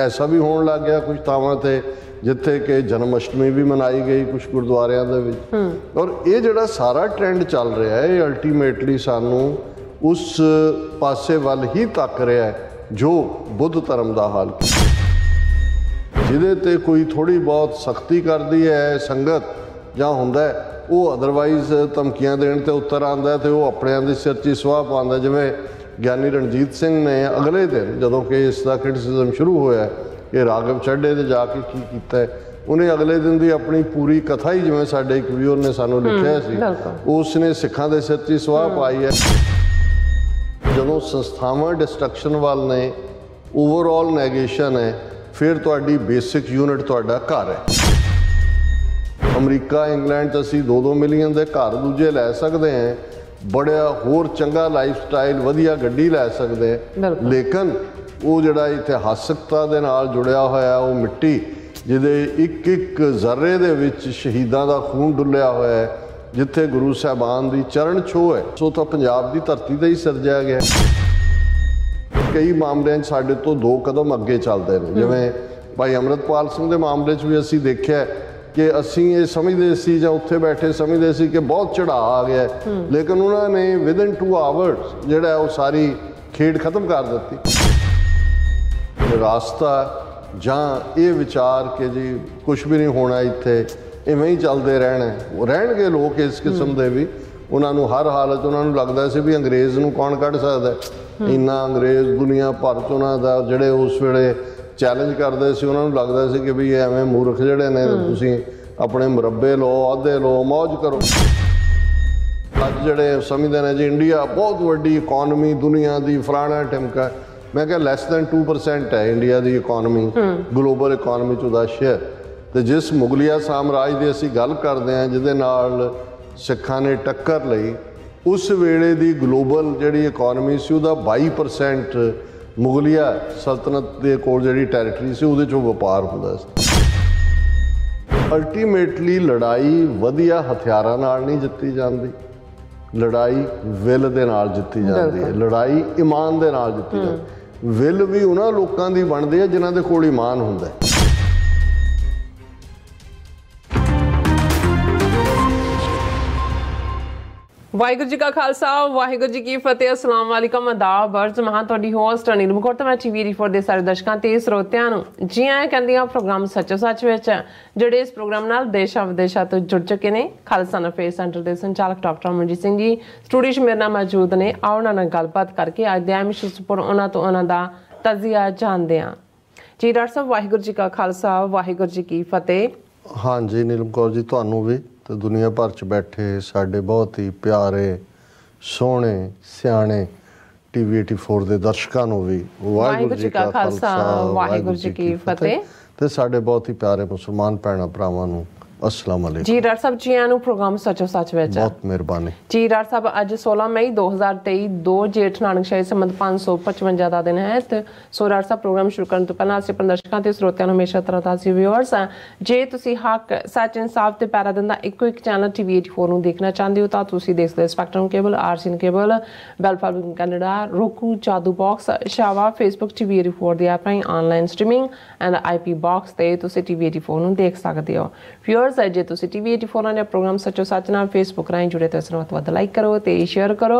ਐਸਾ ਵੀ ਹੋਣ ਲੱਗ ਗਿਆ ਕੁਝ ਥਾਵਾਂ ਤੇ ਜਿੱਥੇ ਕਿ ਜਨਮ ਅਸ਼ਟਮੀ ਵੀ ਮਨਾਈ ਗਈ ਕੁਝ ਗੁਰਦੁਆਰਿਆਂ ਦੇ ਵਿੱਚ ਔਰ ਇਹ ਜਿਹੜਾ ਸਾਰਾ ਟ੍ਰੈਂਡ ਚੱਲ ਰਿਹਾ ਹੈ ਇਹ ਅਲਟੀਮੇਟਲੀ ਸਾਨੂੰ ਉਸ ਪਾਸੇ ਵੱਲ ਹੀ ਤੱਕ ਰਿਹਾ ਜੋ ਬੁੱਧ ਧਰਮ ਦਾ ਹਾਲ ਜਿਹਦੇ ਤੇ ਕੋਈ ਥੋੜੀ ਬਹੁਤ ਸਖਤੀ ਕਰਦੀ ਹੈ ਸੰਗਤ ਜਾਂ ਹੁੰਦਾ ਉਹ ਅਦਰਵਾਈਜ਼ ਧਮਕੀਆਂ ਦੇਣ ਤੇ ਉੱਤਰ ਆਂਦਾ ਤੇ ਉਹ ਆਂ ਦੇ ਸਿਰ 'ਚ ਸਵਾਹ ਪਾਉਂਦਾ ਜਿਵੇਂ ਗਿਆਨੀ ਰਣਜੀਤ ਸਿੰਘ ਨੇ ਅਗਲੇ ਦਿਨ ਜਦੋਂ ਕਿ ਇਸ ਦਾ ਕ੍ਰਿਟਿਸਿਜ਼ਮ ਸ਼ੁਰੂ ਹੋਇਆ ਕਿ ਰਾਗਵ ਛੱਡੇ ਤੇ ਜਾ ਕੇ ਕੀ ਕੀਤਾ ਉਹਨੇ ਅਗਲੇ ਦਿਨ ਦੀ ਆਪਣੀ ਪੂਰੀ ਕਥਾ ਹੀ ਜਿਵੇਂ ਸਾਡੇ ਇੱਕ ਵੀਰ ਨੇ ਸਾਨੂੰ ਲਿਖਿਆ ਸੀ ਉਸ ਨੇ ਸਿੱਖਾਂ ਦੇ ਸਿਰ 'ਤੇ ਸਵਾਹ ਪਾਈ ਹੈ ਜਦੋਂ ਸੰਸਥਾਵਾਂ ਡਿਸਟਰਕਸ਼ਨ ਵੱਲ ਨੇ ਓਵਰਆਲ ਨੈਗੇਸ਼ਨ ਹੈ ਫਿਰ ਤੁਹਾਡੀ ਬੇਸਿਕ ਯੂਨਿਟ ਤੁਹਾਡਾ ਘਰ ਹੈ ਅਮਰੀਕਾ ਇੰਗਲੈਂਡ ਤੁਸੀਂ ਅਸੀਂ 2-2 ਮਿਲੀਅਨ ਦੇ ਘਰ ਦੂਜੇ ਲੈ ਸਕਦੇ ਹਾਂ ਬੜਿਆ ਹੋਰ ਚੰਗਾ ਲਾਈਫ ਸਟਾਈਲ ਵਧੀਆ ਗੱਡੀ ਲੈ ਸਕਦੇ ਲੇਕਿਨ ਉਹ ਜਿਹੜਾ ਇਤਿਹਾਸਕਤਾ ਦੇ ਨਾਲ ਜੁੜਿਆ ਹੋਇਆ ਉਹ ਮਿੱਟੀ ਜਿਹਦੇ ਇੱਕ ਇੱਕ ਜ਼ਰਰੇ ਦੇ ਵਿੱਚ ਸ਼ਹੀਦਾਂ ਦਾ ਖੂਨ ਡੁੱਲਿਆ ਹੋਇਆ ਹੈ ਜਿੱਥੇ ਗੁਰੂ ਸਾਹਿਬਾਨ ਦੀ ਚਰਨ ਛੋਹ ਹੈ ਸੋ ਤਾਂ ਪੰਜਾਬ ਦੀ ਧਰਤੀ ਦਾ ਹੀ ਸਿਰਜਿਆ ਗਿਆ ਕਈ ਮਾਮਲਿਆਂ 'ਚ ਸਾਡੇ ਤੋਂ ਦੋ ਕਦਮ ਅੱਗੇ ਚੱਲਦੇ ਨੇ ਜਿਵੇਂ ਭਾਈ ਅਮਰਤਪਾਲ ਸਿੰਘ ਦੇ ਮਾਮਲੇ 'ਚ ਵੀ ਅਸੀਂ ਦੇਖਿਆ ਕਿ ਅਸੀਂ ਇਹ ਸਮਝਦੇ ਸੀ ਜਾਂ ਉੱਥੇ ਬੈਠੇ ਸਮਝਦੇ ਸੀ ਕਿ ਬਹੁਤ ਚੜਾ ਆ ਗਿਆ ਲੇਕਿਨ ਉਹਨਾਂ ਨੇ ਵਿਦਨ 2 ਆਵਰਸ ਜਿਹੜਾ ਉਹ ਸਾਰੀ ਖੇਡ ਖਤਮ ਕਰ ਦਿੱਤੀ ਰਾਸਤਾ ਜਾਂ ਇਹ ਵਿਚਾਰ ਕਿ ਜੀ ਕੁਝ ਵੀ ਨਹੀਂ ਹੋਣਾ ਇੱਥੇ ਇਵੇਂ ਹੀ ਚੱਲਦੇ ਰਹਿਣਾ ਉਹ ਰਹਿਣਗੇ ਲੋਕ ਇਸ ਕਿਸਮ ਦੇ ਵੀ ਉਹਨਾਂ ਨੂੰ ਹਰ ਹਾਲਤ ਉਹਨਾਂ ਨੂੰ ਲੱਗਦਾ ਸੀ ਵੀ ਅੰਗਰੇਜ਼ ਨੂੰ ਕੌਣ ਕੱਢ ਸਕਦਾ ਇੰਨਾ ਅੰਗਰੇਜ਼ ਦੁਨੀਆ ਭਰ ਤੋਂ ਉਹਨਾਂ ਦਾ ਜਿਹੜੇ ਉਸ ਵੇਲੇ ਚੈਲੰਜ ਕਰਦੇ ਸੀ ਉਹਨਾਂ ਨੂੰ ਲੱਗਦਾ ਸੀ ਕਿ ਵੀ ਐਵੇਂ ਮੂਰਖ ਜਿਹੜੇ ਨੇ ਤੁਸੀਂ ਆਪਣੇ ਮਰੱਬੇ ਲੋ ਆਧੇ ਲੋ ਮौज ਕਰੋ ਅੱਜ ਜਿਹੜੇ ਸਮਝਦੇ ਨੇ ਜੀ ਇੰਡੀਆ ਬਹੁਤ ਵੱਡੀ ਇਕਨੋਮੀ ਦੁਨੀਆ ਦੀ ਫਲਾਣਾ ਟਿਮਕਾ ਮੈਂ ਕਿਹਾ ਲੈਸ ਦੈਨ 2% ਹੈ ਇੰਡੀਆ ਦੀ ਇਕਨੋਮੀ ਗਲੋਬਲ ਇਕਨੋਮੀ ਚ ਉਹਦਾ ਸ਼ੇਅਰ ਤੇ ਜਿਸ ਮੁਗਲਿਆ ਸਾਮਰਾਜ ਦੀ ਅਸੀਂ ਗੱਲ ਕਰਦੇ ਆਂ ਜਿਹਦੇ ਨਾਲ ਸਿੱਖਾਂ ਨੇ ਟੱਕਰ ਲਈ ਉਸ ਵੇਲੇ ਦੀ ਗਲੋਬਲ ਜਿਹੜੀ ਇਕਨੋਮੀ ਸੀ ਉਹਦਾ 22% ਮੁਗਲਿਆ ਸਲਤਨਤ ਦੇ ਕੋਲ ਜਿਹੜੀ ਟੈਰੀਟਰੀ ਸੀ ਉਹਦੇ ਚੋਂ ਵਪਾਰ ਹੁੰਦਾ ਸੀ ਅਲਟੀਮੇਟਲੀ ਲੜਾਈ ਵਧੀਆ ਹਥਿਆਰਾਂ ਨਾਲ ਨਹੀਂ ਜਿੱਤੀ ਜਾਂਦੀ ਲੜਾਈ ਵਿਲ ਦੇ ਨਾਲ ਜਿੱਤੀ ਜਾਂਦੀ ਹੈ ਲੜਾਈ ਇਮਾਨ ਦੇ ਨਾਲ ਜਿੱਤੀ ਜਾਂਦੀ ਵਿਲ ਵੀ ਉਹਨਾਂ ਲੋਕਾਂ ਦੀ ਬਣਦੀ ਹੈ ਜਿਨ੍ਹਾਂ ਦੇ ਕੋਲ ਇਮਾਨ ਹੁੰਦਾ ਹੈ ਵਾਹਿਗੁਰੂ ਜੀ ਕਾ ਖਾਲਸਾ ਵਾਹਿਗੁਰੂ ਜੀ ਕੀ ਫਤਿਹ ਅਸਲਾਮ ਵਾਲੇਕਮ ਆਦਾਬ ਅਰਜ਼ ਮਹਾ ਤੁਹਾਡੀ ਹੋਸਟ ਅਨਿਲ ਮਕੌਰ ਤੇ ਮੈਂ ਟੀਵੀ ਰਿਪੋਰਟ ਦੇ ਸਾਰੇ ਦਰਸ਼ਕਾਂ ਤੇ ਸਰੋਤਿਆਂ ਨੂੰ ਜੀ ਆਇਆਂ ਕਹਿੰਦੀ ਪ੍ਰੋਗਰਾਮ ਸੱਚੋ ਸੱਚ ਵਿੱਚ ਜਿਹੜੇ ਇਸ ਪ੍ਰੋਗਰਾਮ ਨਾਲ ਦੇਸ਼ਾਂ ਵਿਦੇਸ਼ਾਂ ਤੋਂ ਜੁੜ ਚੁੱਕੇ ਨੇ ਖਾਲਸਾ ਅਫੇਅਰ ਸੈਂਟਰ ਦੇ ਸੰਚਾਲਕ ਡਾਕਟਰ ਮਨਜੀਤ ਸਿੰਘ ਜੀ ਸਟੂਡੀਓ 'ਚ ਮੇਰੇ ਨਾਲ ਮੌਜੂਦ ਨੇ ਆਓ ਨਾਲ ਗੱਲਬਾਤ ਕਰਕੇ ਅੱਜ ਦੇ ਮਿਸ਼ਨ ਸੁਪਰ ਉਹਨਾਂ ਤੋਂ ਉਹਨਾਂ ਦਾ ਤਜ਼ੀਆ ਜਾਣਦੇ ਆ ਜੀ ਡਾਕਟਰ ਸਾਹਿਬ ਵਾਹਿਗੁਰੂ ਜੀ ਕਾ ਖਾਲਸਾ ਵਾਹਿਗੁਰੂ ਜੀ ਕੀ ਫਤਿਹ ਹਾਂਜੀ ਨੀਲਮ ਕੌਰ ਜੀ ਤੁਹਾਨੂੰ ਵੀ ਤੇ ਦੁਨੀਆ ਭਰ 'ਚ ਬੈਠੇ ਸਾਡੇ ਬਹੁਤ ਹੀ ਪਿਆਰੇ ਸੋਹਣੇ ਸਿਆਣੇ ਟੀਵੀ 84 ਦੇ ਦਰਸ਼ਕਾਂ ਨੂੰ ਵੀ ਵਾਹਿਗੁਰੂ ਜੀ ਕਾ ਖਾਲਸਾ ਵਾਹਿਗੁਰੂ ਜੀ ਕੀ ਫਤਿਹ ਤੇ ਸਾਡੇ ਬਹੁਤ ਹੀ ਪਿਆਰੇ ਮੁਸਲਮਾਨ ਭੈਣਾ ਭਰਾਵਾਂ ਨੂੰ ਅਸਲਾਮ ਅਲੈਕੁਮ ਜੀ ਡਾਕਟਰ ਸਾਹਿਬ ਜੀ ਆਨੂੰ ਪ੍ਰੋਗਰਾਮ ਸੱਚੋ ਸੱਚ ਵਿੱਚ ਬਹੁਤ ਮਿਹਰਬਾਨੀ ਜੀ ਡਾਕਟਰ ਸਾਹਿਬ ਅੱਜ 16 ਮਈ 2023 2 ਜੇਠ ਨਾਨਕਸ਼ਾਹੀ ਸੰਮਤ 555 ਦਾ ਦਿਨ ਹੈ ਤੇ ਸੋ ਡਾਕਟਰ ਸਾਹਿਬ ਪ੍ਰੋਗਰਾਮ ਸ਼ੁਰੂ ਕਰਨ ਤੋਂ ਪਹਿਲਾਂ ਅਸੀਂ ਪ੍ਰਦਰਸ਼ਕਾਂ ਤੇ ਸਰੋਤਿਆਂ ਨੂੰ ਹਮੇਸ਼ਾ ਤਰ੍ਹਾਂ ਦਾ ਸੀ ਵਿਊਅਰਸ ਆ ਜੇ ਤੁਸੀਂ ਹੱਕ ਸੱਚ ਇਨਸਾਫ ਤੇ ਪੈਰਾ ਦਿੰਦਾ ਇੱਕੋ ਇੱਕ ਚੈਨਲ ਟੀਵੀ 84 ਨੂੰ ਦੇਖਣਾ ਚਾਹੁੰਦੇ ਹੋ ਤਾਂ ਤੁਸੀਂ ਦੇਖ ਸਕਦੇ ਸਪੈਕਟਰਮ ਕੇਬਲ ਆਰਸੀਨ ਕੇਬਲ ਬੈਲਫਾਬਿੰਗ ਕੈਨੇਡਾ ਰੋਕੂ ਚਾਦੂ ਬਾਕਸ ਸ਼ਾਵਾ ਫੇਸਬੁੱਕ ਟੀਵੀ 84 ਦੀ app online streaming and IP box ਤੇ ਤੁਸੀਂ ਟੀਵੀ 84 ਨੂੰ ਦੇਖ ਸਕਦੇ ਹੋ ਵਿਊਅਰਸ ਜੇ ਤੁਸੀਂ ਟੀਵੀ 84 ਨਾਲ ਪ੍ਰੋਗਰਾਮ ਸੱਚੋ ਸੱਚ ਨਾਲ ਫੇਸਬੁੱਕ ਰਾਹੀਂ ਜੁੜੇ ਤੇ ਇਸ ਵੱਧ ਲਾਈਕ ਕਰੋ ਤੇ ਸ਼ੇਅਰ ਕਰੋ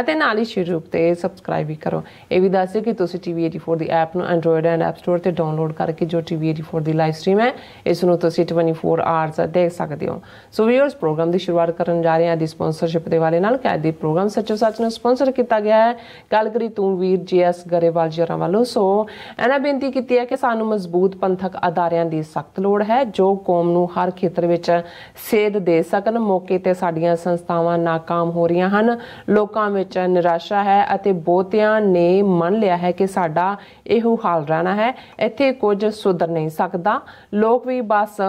ਅਤੇ ਨਾਲ ਹੀ YouTube ਤੇ ਸਬਸਕ੍ਰਾਈਬ ਵੀ ਕਰੋ ਇਹ ਵੀ ਦੱਸ ਦਿਓ ਕਿ ਤੁਸੀਂ ਟੀਵੀ 84 ਦੀ ਐਪ ਨੂੰ ਐਂਡਰੋਇਡ ਐਂਡ ਐਪ ਸਟੋਰ ਤੇ ਡਾਊਨਲੋਡ ਕਰਕੇ ਜੋ ਟੀਵੀ 84 ਦੀ ਲਾਈਵ ਸਟ੍ਰੀਮ ਹੈ ਇਸ ਨੂੰ ਤੁਸੀਂ 24 ਆਰਸ ਦੇਖ ਸਕਦੇ ਹੋ ਸੋ ਵਿਊਅਰਸ ਪ੍ਰੋਗਰਾਮ ਦੀ ਸ਼ੁਰੂਆਤ ਕਰਨ ਜਾ ਰਹੇ ਹਾਂ ਦੀ ਸਪਾਂਸਰਸ਼ਿਪ ਦੇ ਵਾਲੇ ਨਾਲ ਕਿ ਅੱਜ ਦੇ ਪ੍ਰੋਗਰਾਮ ਸੱਚੋ ਸੱਚ ਨੂੰ ਸਪਾਂਸਰ ਕੀਤਾ ਗਿਆ ਹੈ ਗੱਲ ਕਰੀ ਤੂੰ ਤੂੰਵੀਰ ਜੀਐਸ ਗਰੇਵਾਲ ਜਰਾ ਵੱਲੋਂ ਸੋ ਇਹਨਾਂ ਬੇਨਤੀ ਕੀਤੀ ਹੈ ਕਿ ਸਾਨੂੰ ਮਜ਼ਬੂਤ ਪੰਥਕ ਅਦਾਰਿਆਂ ਦੀ ਸਖਤ ਲੋੜ ਹੈ ਜੋ ਕੌਮ ਨੂੰ ਹਰ ਖੇਤਰ ਵਿੱਚ ਸੇਧ ਦੇ ਸਕਣ ਮੌਕੇ ਤੇ ਸਾਡੀਆਂ ਸੰਸਥਾਵਾਂ ناکਾਮ ਹੋ ਰਹੀਆਂ ਹਨ ਲੋਕਾਂ ਵਿੱਚ ਨਿਰਾਸ਼ਾ ਹੈ ਅਤੇ ਬਹੁਤਿਆਂ ਨੇ ਮੰਨ ਲਿਆ ਹੈ ਕਿ ਸਾਡਾ ਇਹੋ ਹਾਲ ਰਹਿਣਾ ਹੈ ਇੱਥੇ ਕੁਝ ਸੁਧਰ ਨਹੀਂ ਸਕਦਾ ਲੋਕ ਵੀ ਬਸ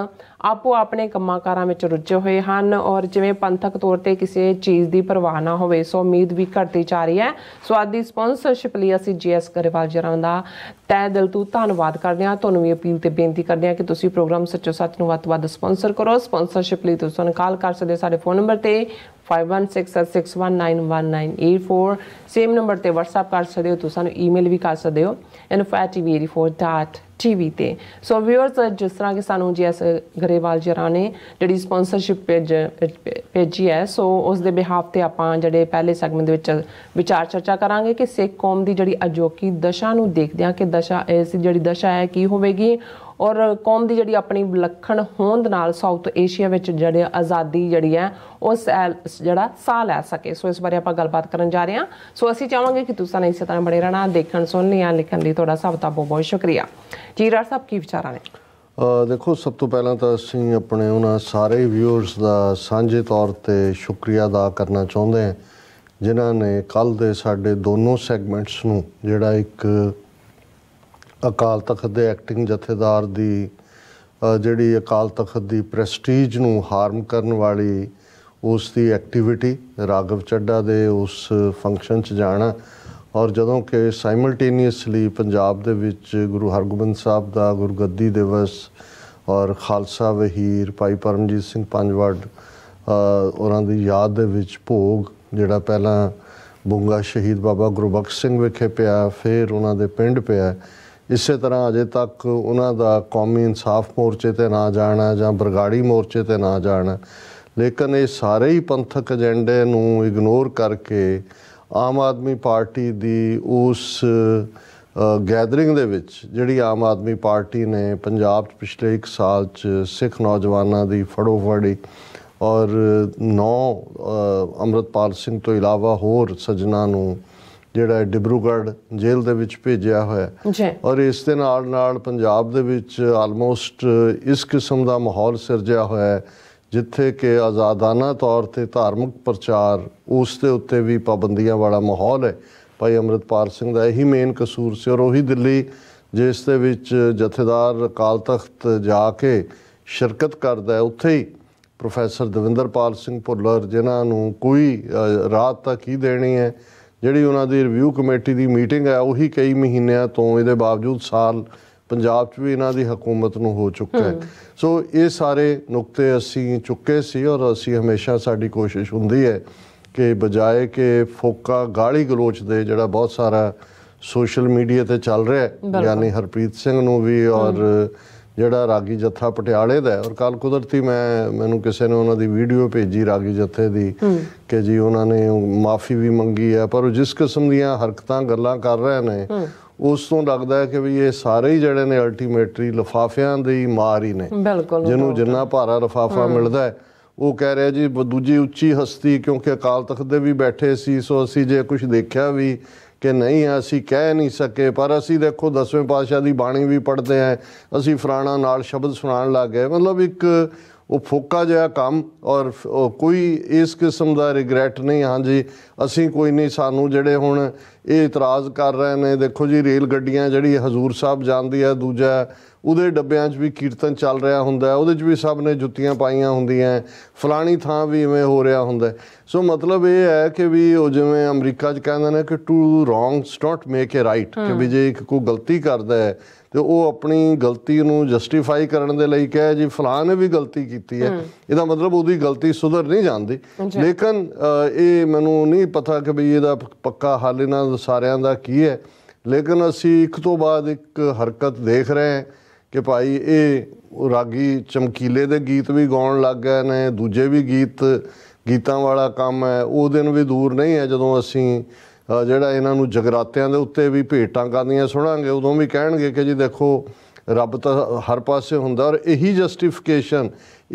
ਆਪੋ ਆਪਣੇ ਕੰਮਾਂ ਵਿੱਚ ਰੁੱਝੇ ਹੋਏ ਹਨ ਔਰ ਜਿਵੇਂ ਪੰਥਕ ਤੌਰ ਤੇ ਕਿਸੇ ਚੀਜ਼ ਦੀ ਪਰਵਾਹ ਨਾ ਹੋਵੇ ਸੋ ਉਮੀਦ ਵੀ ਘਟਦੀ ਜਾ ਰਹੀ ਹੈ ਸੋ ਆਦੀ ਸਪਾਂਸਰਸ਼ਿਪ ਲਈ ਅਸੀਂ ਜੀਐਸ ਗਰੇਵਾਲ ਜਰਾਂ ਦਾ ਤੈ ਦਿਲ ਤੋਂ ਧੰਨਵਾਦ ਕਰਦੇ ਹਾਂ ਤੁਹਾਨੂੰ ਵੀ ਅਪੀਲ ਤੇ ਬੇਨਤੀ ਕਰਦੇ ਹਾਂ ਕਿ ਤੁਸੀਂ ਪ੍ਰੋਗਰਾਮ ਸੱਚੋ ਸੱਚ ਨੂੰ ਵੱਧ ਵੱਧ ਸਪਾਂਸਰ ਕਰੋ ਸਪਾਂਸਰਸ਼ਿਪ ਲਈ ਤੁਸੀਂ ਕਾਲ ਕਰ ਸਕਦੇ ਸਾਡੇ ਫੋਨ ਨੰਬਰ ਤੇ 5166191984 ਸੇਮ ਨੰਬਰ ਤੇ WhatsApp ਕਰ ਸਕਦੇ ਹੋ ਤੁਸੀਂ ਸਾਨੂੰ ਈਮੇਲ ਵੀ ਕਰ ਸਕਦੇ ਹੋ info@tv84.tv ਤੇ ਸੋ ਵਿਊਅਰਸ ਜਿਸ ਤਰ੍ਹਾਂ ਕਿ ਸਾਨੂੰ ਜੀਐਸ ਗਰੇਵਾਲ ਜਰਾ ਨੇ ਜਿਹੜੀ ਸਪਾਂਸਰਸ਼ਿਪ ਪੇਜ ਭੇਜੀ ਹੈ ਸੋ ਉਸ ਦੇ ਬਿਹਾਫ ਤੇ ਆਪਾਂ ਜਿਹੜੇ ਪਹਿਲੇ ਸੈਗਮੈਂਟ ਦੇ ਵਿੱਚ ਵਿਚਾਰ ਚਰਚਾ ਕਰਾਂਗੇ ਕਿ ਸਿੱਖ ਕੌਮ ਦੀ ਜਿਹੜੀ ਅਜੋਕੀ ਦਸ਼ਾ ਨੂੰ ਦੇਖਦੇ ਹਾਂ ਕਿ ਦਸ਼ਾ ਇਸ ਜਿਹੜੀ ਦਸ਼ਾ ਹੈ ਕੀ ਹੋਵੇਗੀ ਔਰ ਕੌਮ ਦੀ ਜਿਹੜੀ ਆਪਣੀ ਵਿਲੱਖਣ ਹੋਂਦ ਨਾਲ ਸਾਊਥ ਏਸ਼ੀਆ ਵਿੱਚ ਜਿਹੜੇ ਆਜ਼ਾਦੀ ਜਿਹੜੀ ਹੈ ਉਸ ਜਿਹੜਾ ਸਾਹ ਲੈ ਸਕੇ ਸੋ ਇਸ ਬਾਰੇ ਆਪਾਂ ਗੱਲਬਾਤ ਕਰਨ ਜਾ ਰਹੇ ਹਾਂ ਸੋ ਅਸੀਂ ਚਾਹਾਂਗੇ ਕਿ ਤੁਸੀਂ ਇਸ ਤਰ੍ਹਾਂ ਬੜੇ ਰਹਿਣਾ ਦੇਖਣ ਸੁਣਨ ਜਾਂ ਲਿਖਣ ਲਈ ਤੁਹਾਡਾ ਸਭ ਦਾ ਬਹੁਤ ਬਹੁਤ ਸ਼ੁਕਰੀਆ ਜੀ ਰਾਜ ਸਾਹਿਬ ਕੀ ਵਿਚਾਰਾਂ ਨੇ ਦੇਖੋ ਸਭ ਤੋਂ ਪਹਿਲਾਂ ਤਾਂ ਅਸੀਂ ਆਪਣੇ ਉਹਨਾਂ ਸਾਰੇ ਵਿਊਅਰਸ ਦਾ ਸਾਂਝੇ ਤੌਰ ਤੇ ਸ਼ੁਕਰੀਆ ਅਦਾ ਕਰਨਾ ਚਾਹੁੰਦੇ ਹਾਂ ਜਿਨ੍ਹਾਂ ਨੇ ਕੱਲ ਦੇ ਸਾਡੇ ਦੋਨੋਂ ਸੈਗਮੈਂਟਸ ਨੂੰ ਜਿਹੜਾ ਇੱਕ ਅਕਾਲ ਤਖਤ ਦੇ ਐਕਟਿੰਗ ਜਥੇਦਾਰ ਦੀ ਜਿਹੜੀ ਅਕਾਲ ਤਖਤ ਦੀ ਪ੍ਰੈਸਟੀਜ ਨੂੰ ਹਾਰਮ ਕਰਨ ਵਾਲੀ ਉਸ ਦੀ ਐਕਟੀਵਿਟੀ ਰਾਗਵ ਚੱਡਾ ਦੇ ਉਸ ਫੰਕਸ਼ਨ 'ਚ ਜਾਣਾ ਔਰ ਜਦੋਂ ਕਿ ਸਾਈਮਲਟੇਨੀਅਸਲੀ ਪੰਜਾਬ ਦੇ ਵਿੱਚ ਗੁਰੂ ਹਰਗੋਬਿੰਦ ਸਾਹਿਬ ਦਾ ਗੁਰਗੱਦੀ ਦਿਵਸ ਔਰ ਖਾਲਸਾ ਵਹੀਰ ਭਾਈ ਪਰਮਜੀਤ ਸਿੰਘ ਪੰਜਵਾੜ ਉਹਨਾਂ ਦੀ ਯਾਦ ਦੇ ਵਿੱਚ ਭੋਗ ਜਿਹੜਾ ਪਹਿਲਾਂ ਬੁੰਗਾ ਸ਼ਹੀਦ ਬਾਬਾ ਗੁਰਬਖਸ਼ ਸਿੰਘ ਵਿਖੇ ਪਿਆ ਫਿਰ ਉਹਨਾਂ ਦੇ ਪਿੰਡ ਪਿਆ ਇਸੇ ਤਰ੍ਹਾਂ ਅਜੇ ਤੱਕ ਉਹਨਾਂ ਦਾ ਕੌਮੀ ਇਨਸਾਫ ਮੋਰਚੇ ਤੇ ਨਾ ਜਾਣਾ ਜਾਂ ਬਰਗਾੜੀ ਮੋਰਚੇ ਤੇ ਨਾ ਜਾਣਾ ਲੇਕਿਨ ਇਹ ਸਾਰੇ ਹੀ ਪੰਥਕ ਏਜੰਡੇ ਨੂੰ ਇਗਨੋਰ ਕਰਕੇ ਆਮ ਆਦਮੀ ਪਾਰਟੀ ਦੀ ਉਸ ਗੈਦਰਿੰਗ ਦੇ ਵਿੱਚ ਜਿਹੜੀ ਆਮ ਆਦਮੀ ਪਾਰਟੀ ਨੇ ਪੰਜਾਬ 'ਚ ਪਿਛਲੇ 1 ਸਾਲ 'ਚ ਸਿੱਖ ਨੌਜਵਾਨਾਂ ਦੀ ਫੜੋ ਫੜੀ ਔਰ ਨੌ ਅਮਰਤਪਾਲ ਸਿੰਘ ਤੋਂ ਇਲਾਵਾ ਹੋਰ ਸਜਣਾ ਨੂੰ ਜਿਹੜਾ ਡਿਬਰੂਗੜ੍ਹ ਜੇਲ੍ਹ ਦੇ ਵਿੱਚ ਭੇਜਿਆ ਹੋਇਆ ਔਰ ਇਸ ਦੇ ਨਾਲ ਨਾਲ ਪੰਜਾਬ ਦੇ ਵਿੱਚ ਆਲਮੋਸਟ ਇਸ ਕਿਸਮ ਦਾ ਮਾਹੌਲ ਸਿਰਜਿਆ ਹੋਇਆ ਹੈ ਜਿੱਥੇ ਕਿ ਆਜ਼ਾਦਾਨਾ ਤੌਰ ਤੇ ਧਾਰਮਿਕ ਪ੍ਰਚਾਰ ਉਸ ਦੇ ਉੱਤੇ ਵੀ ਪਾਬੰਦੀਆਂ ਵਾਲਾ ਮਾਹੌਲ ਹੈ ਭਾਈ ਅਮਰਿਤਪਾਲ ਸਿੰਘ ਦਾ ਇਹੀ ਮੇਨ ਕਸੂਰ ਸੀ ਔਰ ਉਹੀ ਦਿੱਲੀ ਜਿਸ ਦੇ ਵਿੱਚ ਜਥੇਦਾਰ ਕਾਲ ਤਖਤ ਜਾ ਕੇ ਸ਼ਿਰਕਤ ਕਰਦਾ ਹੈ ਉੱਥੇ ਹੀ ਪ੍ਰੋਫੈਸਰ ਦਵਿੰਦਰਪਾਲ ਸਿੰਘ ਭੁੱਲਰ ਜਿਨ੍ਹਾਂ ਨੂੰ ਕੋਈ ਰਾਤ ਤੱਕ ਹੀ ਦੇਣੀ ਹੈ ਜਿਹੜੀ ਉਹਨਾਂ ਦੀ ਰਿਵਿਊ ਕਮੇਟੀ ਦੀ ਮੀਟਿੰਗ ਹੈ ਉਹੀ ਕਈ ਮਹੀਨਿਆਂ ਤੋਂ ਇਹਦੇ ਬਾਵਜੂਦ ਸਾਲ ਪੰਜਾਬ 'ਚ ਵੀ ਇਹਨਾਂ ਦੀ ਹਕੂਮਤ ਨੂੰ ਹੋ ਚੁੱਕਾ ਹੈ ਸੋ ਇਹ ਸਾਰੇ ਨੁਕਤੇ ਅਸੀਂ ਚੁੱਕੇ ਸੀ ਔਰ ਅਸੀਂ ਹਮੇਸ਼ਾ ਸਾਡੀ ਕੋਸ਼ਿਸ਼ ਹੁੰਦੀ ਹੈ ਕਿ ਬਜਾਏ ਕਿ ਫੋਕਾ ਗਾਲੀ ਗਲੋਚ ਦੇ ਜਿਹੜਾ ਬਹੁਤ ਸਾਰਾ ਸੋਸ਼ਲ ਮੀਡੀਆ ਤੇ ਚੱਲ ਰਿਹਾ ਹੈ ਯਾਨੀ ਹਰਪ੍ਰੀਤ ਸਿੰਘ ਨੂੰ ਵੀ ਔਰ ਜਿਹੜਾ ਰਾਗੀ ਜੱਥਾ ਪਟਿਆਲੇ ਦਾ ਔਰ ਕੱਲ ਕੁਦਰਤੀ ਮੈਂ ਮੈਨੂੰ ਕਿਸੇ ਨੇ ਉਹਨਾਂ ਦੀ ਵੀਡੀਓ ਭੇਜੀ ਰਾਗੀ ਜੱਥੇ ਦੀ ਕਿ ਜੀ ਉਹਨਾਂ ਨੇ ਮਾਫੀ ਵੀ ਮੰਗੀ ਹੈ ਪਰ ਉਹ ਜਿਸ ਕਿਸਮ ਦੀਆਂ ਹਰਕਤਾਂ ਗੱਲਾਂ ਕਰ ਰਹੇ ਨੇ ਉਸ ਤੋਂ ਲੱਗਦਾ ਹੈ ਕਿ ਵੀ ਇਹ ਸਾਰੇ ਹੀ ਜਿਹੜੇ ਨੇ ਅਲਟੀਮੇਟਰੀ ਲਫਾਫਿਆਂ ਦੀ ਮਾਰ ਹੀ ਨੇ ਜਿਹਨੂੰ ਜਿੰਨਾ ਭਾਰਾ ਲਫਾਫਾ ਮਿਲਦਾ ਹੈ ਉਹ ਕਹਿ ਰਿਹਾ ਜੀ ਦੂਜੀ ਉੱਚੀ ਹਸਤੀ ਕਿਉਂਕਿ ਅਕਾਲ ਤਖਤ ਦੇ ਵੀ ਬੈਠੇ ਸੀ ਸੋ ਅਸੀਂ ਜੇ ਕੁਝ ਦੇਖਿਆ ਵੀ ਕਿ ਨਹੀਂ ਅਸੀਂ ਕਹਿ ਨਹੀਂ ਸਕੇ ਪਰ ਅਸੀਂ ਦੇਖੋ ਦਸਵੇਂ ਪਾਤਸ਼ਾਹ ਦੀ ਬਾਣੀ ਵੀ ਪੜ੍ਹਦੇ ਆਂ ਅਸੀਂ ਫਰਾਣਾ ਨਾਲ ਸ਼ਬਦ ਸੁਣਾਉਣ ਲੱਗ ਗਏ ਮਤਲਬ ਇੱਕ ਉਹ ਫੋਕਾ ਜਿਹਾ ਕੰਮ ਔਰ ਕੋਈ ਇਸ ਕਿਸਮ ਦਾ ਰਿਗਰੈਟ ਨਹੀਂ ਹਾਂਜੀ ਅਸੀਂ ਕੋਈ ਨਹੀਂ ਸਾਨੂੰ ਜਿਹੜੇ ਹੁਣ ਇਹ ਇਤਰਾਜ਼ ਕਰ ਰਹੇ ਨੇ ਦੇਖੋ ਜੀ ਰੇਲ ਗੱਡੀਆਂ ਜਿਹੜੀ ਹਜ਼ੂਰ ਸਾਹਿਬ ਜਾਂਦੀ ਹੈ ਦੂਜਾ ਉਹਦੇ ਡੱਬਿਆਂ 'ਚ ਵੀ ਕੀਰਤਨ ਚੱਲ ਰਿਹਾ ਹੁੰਦਾ ਉਹਦੇ 'ਚ ਵੀ ਸਭ ਨੇ ਜੁੱਤੀਆਂ ਪਾਈਆਂ ਹੁੰਦੀਆਂ ਫਲਾਣੀ ਥਾਂ ਵੀ ਇਵੇਂ ਹੋ ਰਿਹਾ ਹੁੰਦਾ ਸੋ ਮਤਲਬ ਇਹ ਹੈ ਕਿ ਵੀ ਉਹ ਜਿਵੇਂ ਅਮਰੀਕਾ 'ਚ ਕਹਿੰਦੇ ਨੇ ਕਿ ਟੂ ਰੋਂਗਸ ਡੋਟ ਮੇਕ ਅ ਰਾਈਟ ਕਿ ਵੀ ਜੇ ਇੱਕ ਕੋਈ ਗਲਤੀ ਕਰਦਾ ਹੈ ਤੇ ਉਹ ਆਪਣੀ ਗਲਤੀ ਨੂੰ ਜਸਟੀਫਾਈ ਕਰਨ ਦੇ ਲਈ ਕਹੇ ਜੀ ਫਲਾਣ ਨੇ ਵੀ ਗਲਤੀ ਕੀਤੀ ਹੈ ਇਹਦਾ ਮਤਲਬ ਉਹਦੀ ਗਲਤੀ ਸੁਧਰ ਨਹੀਂ ਜਾਂਦੀ ਲੇਕਿਨ ਇਹ ਮੈਨੂੰ ਨਹੀਂ ਪਤਾ ਕਿ ਵੀ ਇਹਦਾ ਪੱਕਾ ਹੱਲ ਇਹਨਾਂ ਸਾਰਿਆਂ ਦਾ ਕੀ ਹੈ ਲੇਕਿਨ ਅਸੀਂ ਇੱਕ ਤੋਂ ਬਾਅਦ ਇੱਕ ਹਰਕਤ ਦੇਖ ਰਹੇ ਹਾਂ ਕਿ ਭਾਈ ਇਹ ਰਾਗੀ ਚਮਕੀਲੇ ਦੇ ਗੀਤ ਵੀ ਗਾਉਣ ਲੱਗ ਗਏ ਨੇ ਦੂਜੇ ਵੀ ਗੀਤ ਗੀਤਾਂ ਵਾਲਾ ਕੰਮ ਹੈ ਉਹ ਦਿਨ ਵੀ ਦੂਰ ਨਹੀਂ ਹੈ ਜਦੋਂ ਅਸੀਂ ਜਿਹੜਾ ਇਹਨਾਂ ਨੂੰ ਜਗਰਾਤਿਆਂ ਦੇ ਉੱਤੇ ਵੀ ਭੇਟਾਂ ਕਰਨੀਆਂ ਸੁਣਾਂਗੇ ਉਦੋਂ ਵੀ ਕਹਿਣਗੇ ਕਿ ਜੀ ਦੇਖੋ ਰੱਬ ਤਾਂ ਹਰ ਪਾਸੇ ਹੁੰਦਾ ਔਰ ਇਹੀ ਜਸਟੀਫਿਕੇਸ਼ਨ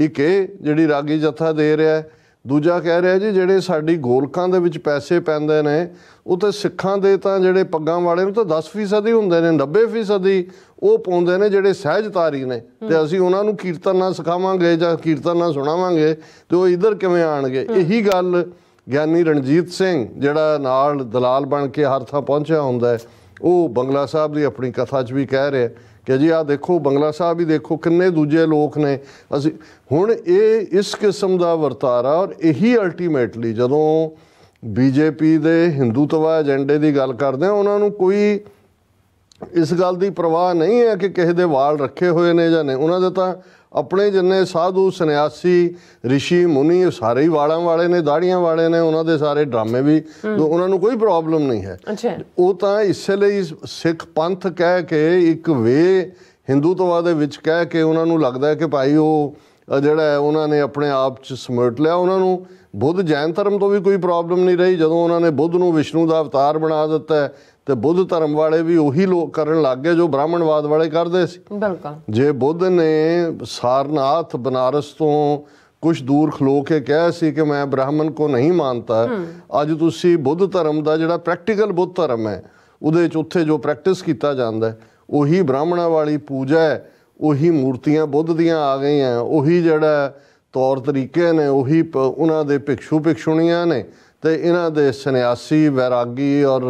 ਇੱਕ ਇਹ ਜਿਹੜੀ ਰਾਗੀ ਜਥਾ ਦੇ ਰਿਹਾ ਹੈ ਦੂਜਾ ਕਹਿ ਰਿਹਾ ਜੀ ਜਿਹੜੇ ਸਾਡੀ ਗੋਲਕਾਂ ਦੇ ਵਿੱਚ ਪੈਸੇ ਪੈਂਦੇ ਨੇ ਉਹ ਤਾਂ ਸਿੱਖਾਂ ਦੇ ਤਾਂ ਜਿਹੜੇ ਪੱਗਾਂ ਵਾਲੇ ਨੂੰ ਤਾਂ 10% ਹੀ ਹੁੰਦੇ ਨੇ 90% ਹੀ ਉਹ ਪਾਉਂਦੇ ਨੇ ਜਿਹੜੇ ਸਹਿਜਤਾਰੀ ਨੇ ਤੇ ਅਸੀਂ ਉਹਨਾਂ ਨੂੰ ਕੀਰਤਨ ਸਿਖਾਵਾਂਗੇ ਜਾਂ ਕੀਰਤਨ ਸੁਣਾਵਾਂਗੇ ਤੇ ਉਹ ਇਧਰ ਕਿਵੇਂ ਆਣਗੇ ਇਹੀ ਗੱਲ ਗਿਆਨੀ ਰਣਜੀਤ ਸਿੰਘ ਜਿਹੜਾ ਨਾਲ ਦਲਾਲ ਬਣ ਕੇ ਹਰ ਥਾਂ ਪਹੁੰਚਿਆ ਹੁੰਦਾ ਹੈ ਉਹ ਬੰਗਲਾ ਸਾਹਿਬ ਦੀ ਆਪਣੀ ਕਥਾ 'ਚ ਵੀ ਕਹਿ ਰਿਹਾ ਕਿ ਜੀ ਆ ਦੇਖੋ ਬੰਗਲਾ ਸਾਹਿਬ ਹੀ ਦੇਖੋ ਕਿੰਨੇ ਦੂਜੇ ਲੋਕ ਨੇ ਅਸੀਂ ਹੁਣ ਇਹ ਇਸ ਕਿਸਮ ਦਾ ਵਰਤਾਰਾ ਔਰ ਇਹੀ ਅਲਟੀਮੇਟਲੀ ਜਦੋਂ ਬੀਜੇਪੀ ਦੇ ਹਿੰਦੂਤਵਾ ਏਜੰਡੇ ਦੀ ਗੱਲ ਕਰਦੇ ਆ ਉਹਨਾਂ ਨੂੰ ਕੋਈ ਇਸ ਗੱਲ ਦੀ ਪਰਵਾਹ ਨਹੀਂ ਹੈ ਕਿ ਕਿਸੇ ਦੇ ਵਾਲ ਰੱਖੇ ਹੋਏ ਨੇ ਜਾਂ ਨਹੀਂ ਉਹਨਾਂ ਦੇ ਤਾਂ ਆਪਣੇ ਜਿੰਨੇ ਸਾਧੂ ਸੰਨਿਆਸੀ ઋષਿ ਮੁਨੀ ਸਾਰੇ ਹੀ ਵਾਲਾਂ ਵਾਲੇ ਨੇ ਦਾੜੀਆਂ ਵਾਲੇ ਨੇ ਉਹਨਾਂ ਦੇ ਸਾਰੇ ਡਰਾਮੇ ਵੀ ਉਹਨਾਂ ਨੂੰ ਕੋਈ ਪ੍ਰੋਬਲਮ ਨਹੀਂ ਹੈ ਉਹ ਤਾਂ ਇਸੇ ਲਈ ਸਿੱਖ ਪੰਥ ਕਹਿ ਕੇ ਇੱਕ ਵੇ ਹਿੰਦੂਤਵਾ ਦੇ ਵਿੱਚ ਕਹਿ ਕੇ ਉਹਨਾਂ ਨੂੰ ਲੱਗਦਾ ਹੈ ਕਿ ਭਾਈ ਉਹ ਜਿਹੜਾ ਹੈ ਉਹਨਾਂ ਨੇ ਆਪਣੇ ਆਪ ਚ ਸਮਰਟ ਲਿਆ ਉਹਨਾਂ ਨੂੰ ਬੁੱਧ ਜੈਨ ਧਰਮ ਤੋਂ ਵੀ ਕੋਈ ਪ੍ਰੋਬਲਮ ਨਹੀਂ ਰਹੀ ਜਦੋਂ ਉਹਨਾਂ ਨੇ ਬੁੱਧ ਨੂੰ ਵਿਸ਼ਨੂੰ ਦਾ ਅਵਤਾਰ ਬਣਾ ਦਿੱਤਾ ਤੇ ਬੁੱਧ ਧਰਮ ਵਾਲੇ ਵੀ ਉਹੀ ਲੋਕ ਕਰਨ ਲੱਗ ਗਏ ਜੋ ਬ੍ਰਾਹਮਣਵਾਦ ਵਾਲੇ ਕਰਦੇ ਸੀ ਬਿਲਕੁਲ ਜੇ ਬੁੱਧ ਨੇ ਸਾਰਨਾਥ ਬਨਾਰਸ ਤੋਂ ਕੁਝ ਦੂਰ ਖਲੋ ਕੇ ਕਿਹਾ ਸੀ ਕਿ ਮੈਂ ਬ੍ਰਾਹਮਣ ਕੋ ਨਹੀਂ ਮੰਨਤਾ ਅੱਜ ਤੁਸੀਂ ਬੁੱਧ ਧਰਮ ਦਾ ਜਿਹੜਾ ਪ੍ਰੈਕਟੀਕਲ ਬੁੱਧ ਧਰਮ ਹੈ ਉਹਦੇ ਵਿੱਚ ਉੱਥੇ ਜੋ ਪ੍ਰੈਕਟਿਸ ਕੀਤਾ ਜਾਂਦਾ ਉਹੀ ਬ੍ਰਾਹਮਣਾ ਵਾਲੀ ਪੂਜਾ ਹੈ ਉਹੀ ਮੂਰਤੀਆਂ ਬੁੱਧ ਦੀਆਂ ਆ ਗਈਆਂ ਉਹੀ ਜਿਹੜਾ ਤੌਰ ਤਰੀਕੇ ਨੇ ਉਹੀ ਉਹਨਾਂ ਦੇ ਭਿਕਸ਼ੂ ਭਿਕਸ਼ੁਣੀਆਂ ਨੇ ਤੇ ਇਹਨਾਂ ਦੇ ਸੰਨਿਆਸੀ ਵੈਰਾਗੀ ਔਰ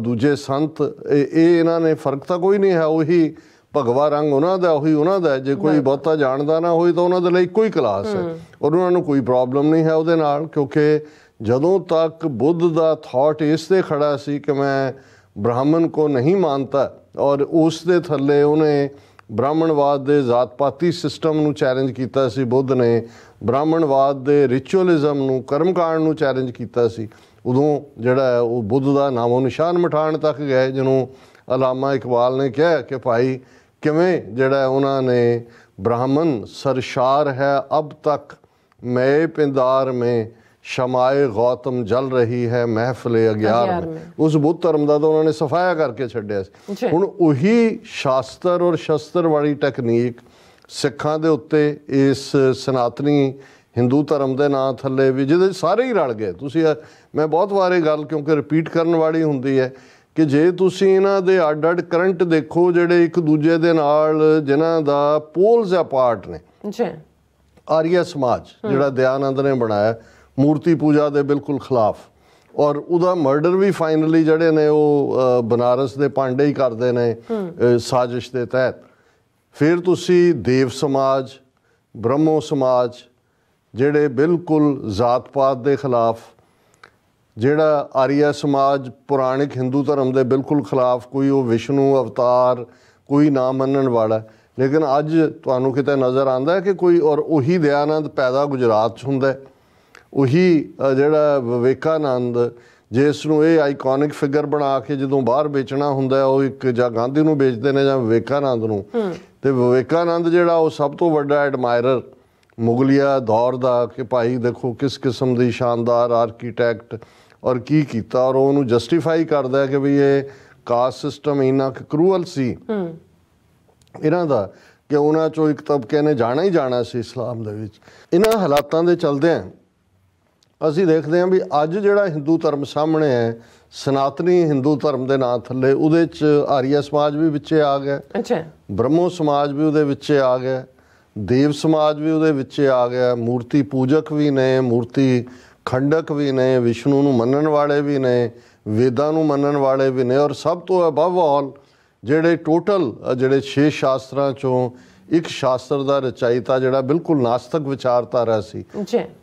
ਦੂਜੇ ਸੰਤ ਇਹ ਇਹਨਾਂ ਨੇ ਫਰਕ ਤਾਂ ਕੋਈ ਨਹੀਂ ਹੈ ਉਹੀ ਭਗਵਾ ਰੰਗ ਉਹਨਾਂ ਦਾ ਉਹੀ ਉਹਨਾਂ ਦਾ ਜੇ ਕੋਈ ਬਹੁਤਾ ਜਾਣਦਾ ਨਾ ਹੋਈ ਤਾਂ ਉਹਨਾਂ ਦੇ ਲਈ ਕੋਈ ਕਲਾਸ ਹੈ ਔਰ ਉਹਨਾਂ ਨੂੰ ਕੋਈ ਪ੍ਰੋਬਲਮ ਨਹੀਂ ਹੈ ਉਹਦੇ ਨਾਲ ਕਿਉਂਕਿ ਜਦੋਂ ਤੱਕ ਬੁੱਧ ਦਾ ਥਾਟ ਇਸ ਤੇ ਖੜਾ ਸੀ ਕਿ ਮੈਂ ਬ੍ਰਾਹਮਣ ਕੋ ਨਹੀਂ ਮੰਨਤਾ ਔਰ ਉਸ ਦੇ ਥੱਲੇ ਉਹਨੇ ਬ੍ਰਾਹਮਣਵਾਦ ਦੇ ਜਾਤਪਾਤੀ ਸਿਸਟਮ ਨੂੰ ਚੈਲੰਜ ਕੀਤਾ ਸੀ ਬੁੱਧ ਨੇ ਬ੍ਰਾਹਮਣਵਾਦ ਦੇ ਰਿਚੁਅਲਿਜ਼ਮ ਨੂੰ ਕਰਮਕਾਂਡ ਨੂੰ ਚੈਲੰਜ ਕੀਤਾ ਸੀ ਉਦੋਂ ਜਿਹੜਾ ਉਹ ਬੁੱਧ ਦਾ ਨਾਮੋ ਨਿਸ਼ਾਨ ਮਠਾਣ ਤੱਕ ਗਏ ਜਿਹਨੂੰ ਅਲਾਮਾ ਇਕਬਾਲ ਨੇ ਕਿਹਾ ਕਿ ਭਾਈ ਕਿਵੇਂ ਜਿਹੜਾ ਉਹਨਾਂ ਨੇ ਬ੍ਰਾਹਮਣ ਸਰਸ਼ਾਰ ਹੈ ਅਬ ਤੱਕ ਮੈਂ ਪਿੰਦਾਰ ਮੇ ਸ਼ਮਾਏ ਗੌਤਮ ਜਲ ਰਹੀ ਹੈ ਮਹਿਫਲ ਅਗਿਆਰ ਉਸ ਬੁੱਧ ਧਰਮ ਦਾ ਤਾਂ ਉਹਨਾਂ ਨੇ ਸਫਾਇਆ ਕਰਕੇ ਛੱਡਿਆ ਸੀ ਹੁਣ ਉਹੀ ਸ਼ਾਸਤਰ ਔਰ ਸ਼ਸਤਰ ਵਾਲੀ ਟੈਕਨੀਕ ਸਿੱਖਾਂ ਦੇ ਉੱਤੇ ਇਸ ਸਨਾਤਨੀ ਹਿੰਦੂ ਧਰਮ ਦੇ ਨਾਂ ਥੱਲੇ ਵੀ ਜਿਹਦੇ ਸਾਰੇ ਹੀ ਰਲ ਗਏ ਤੁਸੀਂ ਮੈਂ ਬਹੁਤ ਵਾਰ ਇਹ ਗੱਲ ਕਿਉਂਕਿ ਰਿਪੀਟ ਕਰਨ ਵਾਲੀ ਹੁੰਦੀ ਹੈ ਕਿ ਜੇ ਤੁਸੀਂ ਇਹਨਾਂ ਦੇ ਅੱਡ ਅੱਡ ਕਰੰਟ ਦੇਖੋ ਜਿਹੜੇ ਇੱਕ ਦੂਜੇ ਦੇ ਨਾਲ ਜਿਨ੍ਹਾਂ ਦਾ ਪੋਲਸ ਅਪਾਰਟ ਨੇ ਜੀ ਆਰੀਆ ਸਮਾਜ ਜਿਹੜਾ ਦਿਆਨੰਦ ਨੇ ਬਣਾਇਆ ਮੂਰਤੀ ਪੂਜਾ ਦੇ ਬਿਲਕੁਲ ਖਿਲਾਫ ਔਰ ਉਹਦਾ ਮਰਡਰ ਵੀ ਫਾਈਨਲੀ ਜਿਹੜੇ ਨੇ ਉਹ ਬਨਾਰਸ ਦੇ ਪਾਂਡੇ ਹੀ ਕਰਦੇ ਨੇ ਸਾਜ਼ਿਸ਼ ਦੇ ਤਹਿਤ ਫਿਰ ਤੁਸੀਂ ਦੇਵ ਸਮਾਜ ਬ੍ਰਹਮੋ ਸਮਾਜ ਜਿਹੜੇ ਬਿਲਕੁਲ ਜ਼ਾਤ ਪਾਤ ਦੇ ਖਿਲਾਫ ਜਿਹੜਾ ਆਰੀਆ ਸਮਾਜ ਪੁਰਾਣਿਕ ਹਿੰਦੂ ਧਰਮ ਦੇ ਬਿਲਕੁਲ ਖਿਲਾਫ ਕੋਈ ਉਹ ਵਿਸ਼ਨੂ ਅਵਤਾਰ ਕੋਈ ਨਾ ਮੰਨਣ ਵਾਲਾ ਲੇਕਿਨ ਅੱਜ ਤੁਹਾਨੂੰ ਕਿਤੇ ਨਜ਼ਰ ਆਂਦਾ ਹੈ ਕਿ ਕੋਈ ਔਰ ਉਹੀ ਦਿਆਨੰਦ ਪੈਦਾ ਗੁਜਰਾਤ 'ਚ ਹੁੰਦਾ ਉਹੀ ਜਿਹੜਾ ਵਿਵੇਕਾਨੰਦ ਜਿਸ ਨੂੰ ਇਹ ਆਈਕੋਨਿਕ ਫਿਗਰ ਬਣਾ ਕੇ ਜਦੋਂ ਬਾਹਰ ਵੇਚਣਾ ਹੁੰਦਾ ਉਹ ਇੱਕ ਜਾਂ ਗਾਂਧੀ ਨੂੰ ਵੇਚਦੇ ਨੇ ਜਾਂ ਵਿਵੇਕਾਨੰਦ ਨੂੰ ਤੇ ਵਿਵੇਕਾਨੰਦ ਜਿਹੜਾ ਉਹ ਸਭ ਤੋਂ ਵੱਡਾ ਐਡਮਾਇਰਰ ਮੁਗਲਿਆ ਦੌਰ ਦਾ ਕਿ ਭਾਈ ਦੇਖੋ ਕਿਸ ਕਿਸਮ ਦੀ ਸ਼ਾਨਦਾਰ ਆਰਕੀਟੈਕਟ ਔਰ ਕੀ ਕੀਤਾ ਔਰ ਉਹਨੂੰ ਜਸਟੀਫਾਈ ਕਰਦਾ ਕਿ ਵੀ ਇਹ ਕਾਸਟ ਸਿਸਟਮ ਇਨਾ ਕਰੂਅਲ ਸੀ ਇਹਨਾਂ ਦਾ ਕਿ ਉਹਨਾਂ ਚੋਂ ਇੱਕ ਤਬਕੇ ਨੇ ਜਾਣਾ ਹੀ ਜਾਣਾ ਸੀ ਇਸਲਾਮ ਦੇ ਵਿੱਚ ਇਹਨਾਂ ਹਾਲਾਤਾਂ ਦੇ ਚਲਦੇ ਆਂ ਅਸੀਂ ਦੇਖਦੇ ਹਾਂ ਵੀ ਅੱਜ ਜਿਹੜਾ ਹਿੰਦੂ ਧਰਮ ਸਾਹਮਣੇ ਹੈ ਸਨਾਤਨੀ ਹਿੰਦੂ ਧਰਮ ਦੇ ਨਾਂ ਥੱਲੇ ਉਹਦੇ ਚ ਆਰੀਆ ਸਮਾਜ ਵੀ ਵਿੱਚੇ ਆ ਗਿਆ ਅੱਛਾ ਬ੍ਰਹਮੋ ਸਮਾਜ ਵੀ ਉਹਦੇ ਵਿੱਚੇ ਆ ਗਿਆ ਦੇਵ ਸਮਾਜ ਵੀ ਉਹਦੇ ਵਿੱਚੇ ਆ ਗਿਆ ਮੂਰਤੀ ਪੂਜਕ ਵੀ ਨੇ ਮੂਰਤੀ ਖੰਡਕ ਵੀ ਨੇ ਵਿਸ਼ਨੂੰ ਨੂੰ ਮੰਨਣ ਵਾਲੇ ਵੀ ਨੇ ਵੇਦਾਂ ਨੂੰ ਮੰਨਣ ਵਾਲੇ ਵੀ ਨੇ ਔਰ ਸਭ ਤੋਂ ਅਬਵ ਆਲ ਜਿਹੜੇ ਟੋਟਲ ਜਿਹੜੇ ਛੇ ਸ਼ਾਸਤਰਾਂ ਚੋਂ ਇੱਕ ਸ਼ਾਸਤਰ ਦਾ ਰਚਾਇਤਾ ਜਿਹੜਾ ਬਿਲਕੁਲ ਨਾਸਤਕ ਵਿਚਾਰਧਾਰਾ ਸੀ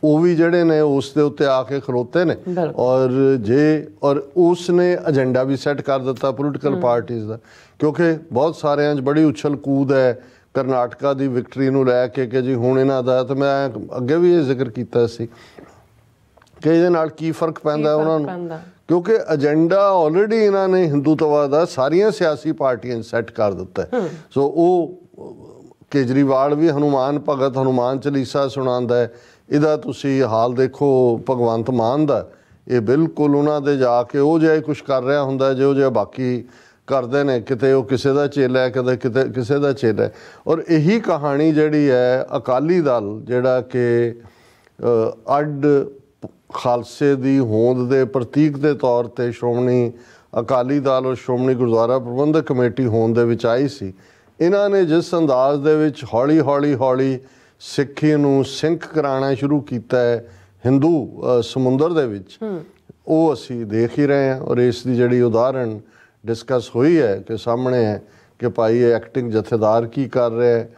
ਉਹ ਵੀ ਜਿਹੜੇ ਨੇ ਉਸ ਦੇ ਉੱਤੇ ਆ ਕੇ ਖਲੋਤੇ ਨੇ ਔਰ ਜੇ ਔਰ ਉਸ ਨੇ ਏਜੰਡਾ ਵੀ ਸੈੱਟ ਕਰ ਦਿੱਤਾ ਪੋਲੀਟੀਕਲ ਪਾਰਟੀਆਂ ਦਾ ਕਿਉਂਕਿ ਬਹੁਤ ਸਾਰਿਆਂ 'ਚ ਬੜੀ ਉਛਲ ਕੂਦ ਹੈ ਕਰਨਾਟਕਾ ਦੀ ਵਿਕਟਰੀ ਨੂੰ ਲੈ ਕੇ ਕਿ ਜੀ ਹੁਣ ਇਹਨਾਂ ਦਾ ਤਾਂ ਮੈਂ ਅੱਗੇ ਵੀ ਇਹ ਜ਼ਿਕਰ ਕੀਤਾ ਸੀ ਕਿ ਇਹਦੇ ਨਾਲ ਕੀ ਫਰਕ ਪੈਂਦਾ ਉਹਨਾਂ ਨੂੰ ਕਿਉਂਕਿ ਏਜੰਡਾ ਆਲਰੇਡੀ ਇਹਨਾਂ ਨੇ ਹਿੰਦੂਤਵਾਦ ਦਾ ਸਾਰੀਆਂ ਸਿਆਸੀ ਪਾਰਟੀਆਂ ਸੈੱਟ ਕਰ ਦਿੱਤਾ ਸੋ ਉਹ ਕੇਜਰੀਵਾਲ ਵੀ ਹਨੂਮਾਨ ਭਗਤ ਹਨੂਮਾਨ ਚਾਲੀਸਾ ਸੁਣਾਉਂਦਾ ਹੈ ਇਹਦਾ ਤੁਸੀਂ ਹਾਲ ਦੇਖੋ ਭਗਵੰਤ ਮਾਨ ਦਾ ਇਹ ਬਿਲਕੁਲ ਉਹਨਾਂ ਦੇ ਜਾ ਕੇ ਉਹ ਜਿਹਾ ਕੁਝ ਕਰ ਰਿਹਾ ਹੁੰਦਾ ਜੋ ਜਿਹਾ ਬਾਕੀ ਕਰਦੇ ਨੇ ਕਿਤੇ ਉਹ ਕਿਸੇ ਦਾ ਚੇਲਾ ਹੈ ਕਦੇ ਕਿਤੇ ਕਿਸੇ ਦਾ ਚੇਲਾ ਹੈ ਔਰ ਇਹੀ ਕਹਾਣੀ ਜਿਹੜੀ ਹੈ ਅਕਾਲੀ ਦਲ ਜਿਹੜਾ ਕਿ ਅੱਡ ਖਾਲਸੇ ਦੀ ਹੋਂਦ ਦੇ ਪ੍ਰਤੀਕ ਦੇ ਤੌਰ ਤੇ ਸ਼੍ਰੋਮਣੀ ਅਕਾਲੀ ਦਲ ਔਰ ਸ਼੍ਰੋਮਣੀ ਗੁਰਦੁਆਰਾ ਪ੍ਰਬੰਧਕ ਕਮੇਟੀ ਹੋਂਦ ਦੇ ਵਿੱਚ ਆਈ ਸੀ ਇਹਨਾਂ ਨੇ ਜਿਸ ਅੰਦਾਜ਼ ਦੇ ਵਿੱਚ ਹੌਲੀ ਹੌਲੀ ਹੌਲੀ ਸਿੱਖੀ ਨੂੰ ਸਿੰਖ ਕਰਾਉਣਾ ਸ਼ੁਰੂ ਕੀਤਾ ਹੈ ਹਿੰਦੂ ਸਮੁੰਦਰ ਦੇ ਵਿੱਚ ਉਹ ਅਸੀਂ ਦੇਖ ਹੀ ਰਹੇ ਹਾਂ ਔਰ ਇਸ ਦੀ ਜਿਹੜੀ ਉਦਾਹਰਣ ਡਿਸਕਸ ਹੋਈ ਹੈ ਕਿ ਸਾਹਮਣੇ ਹੈ ਕਿ ਭਾਈ ਇਹ ਐਕਟਿੰਗ ਜਥੇਦਾਰ ਕੀ ਕਰ ਰਿਹਾ ਹੈ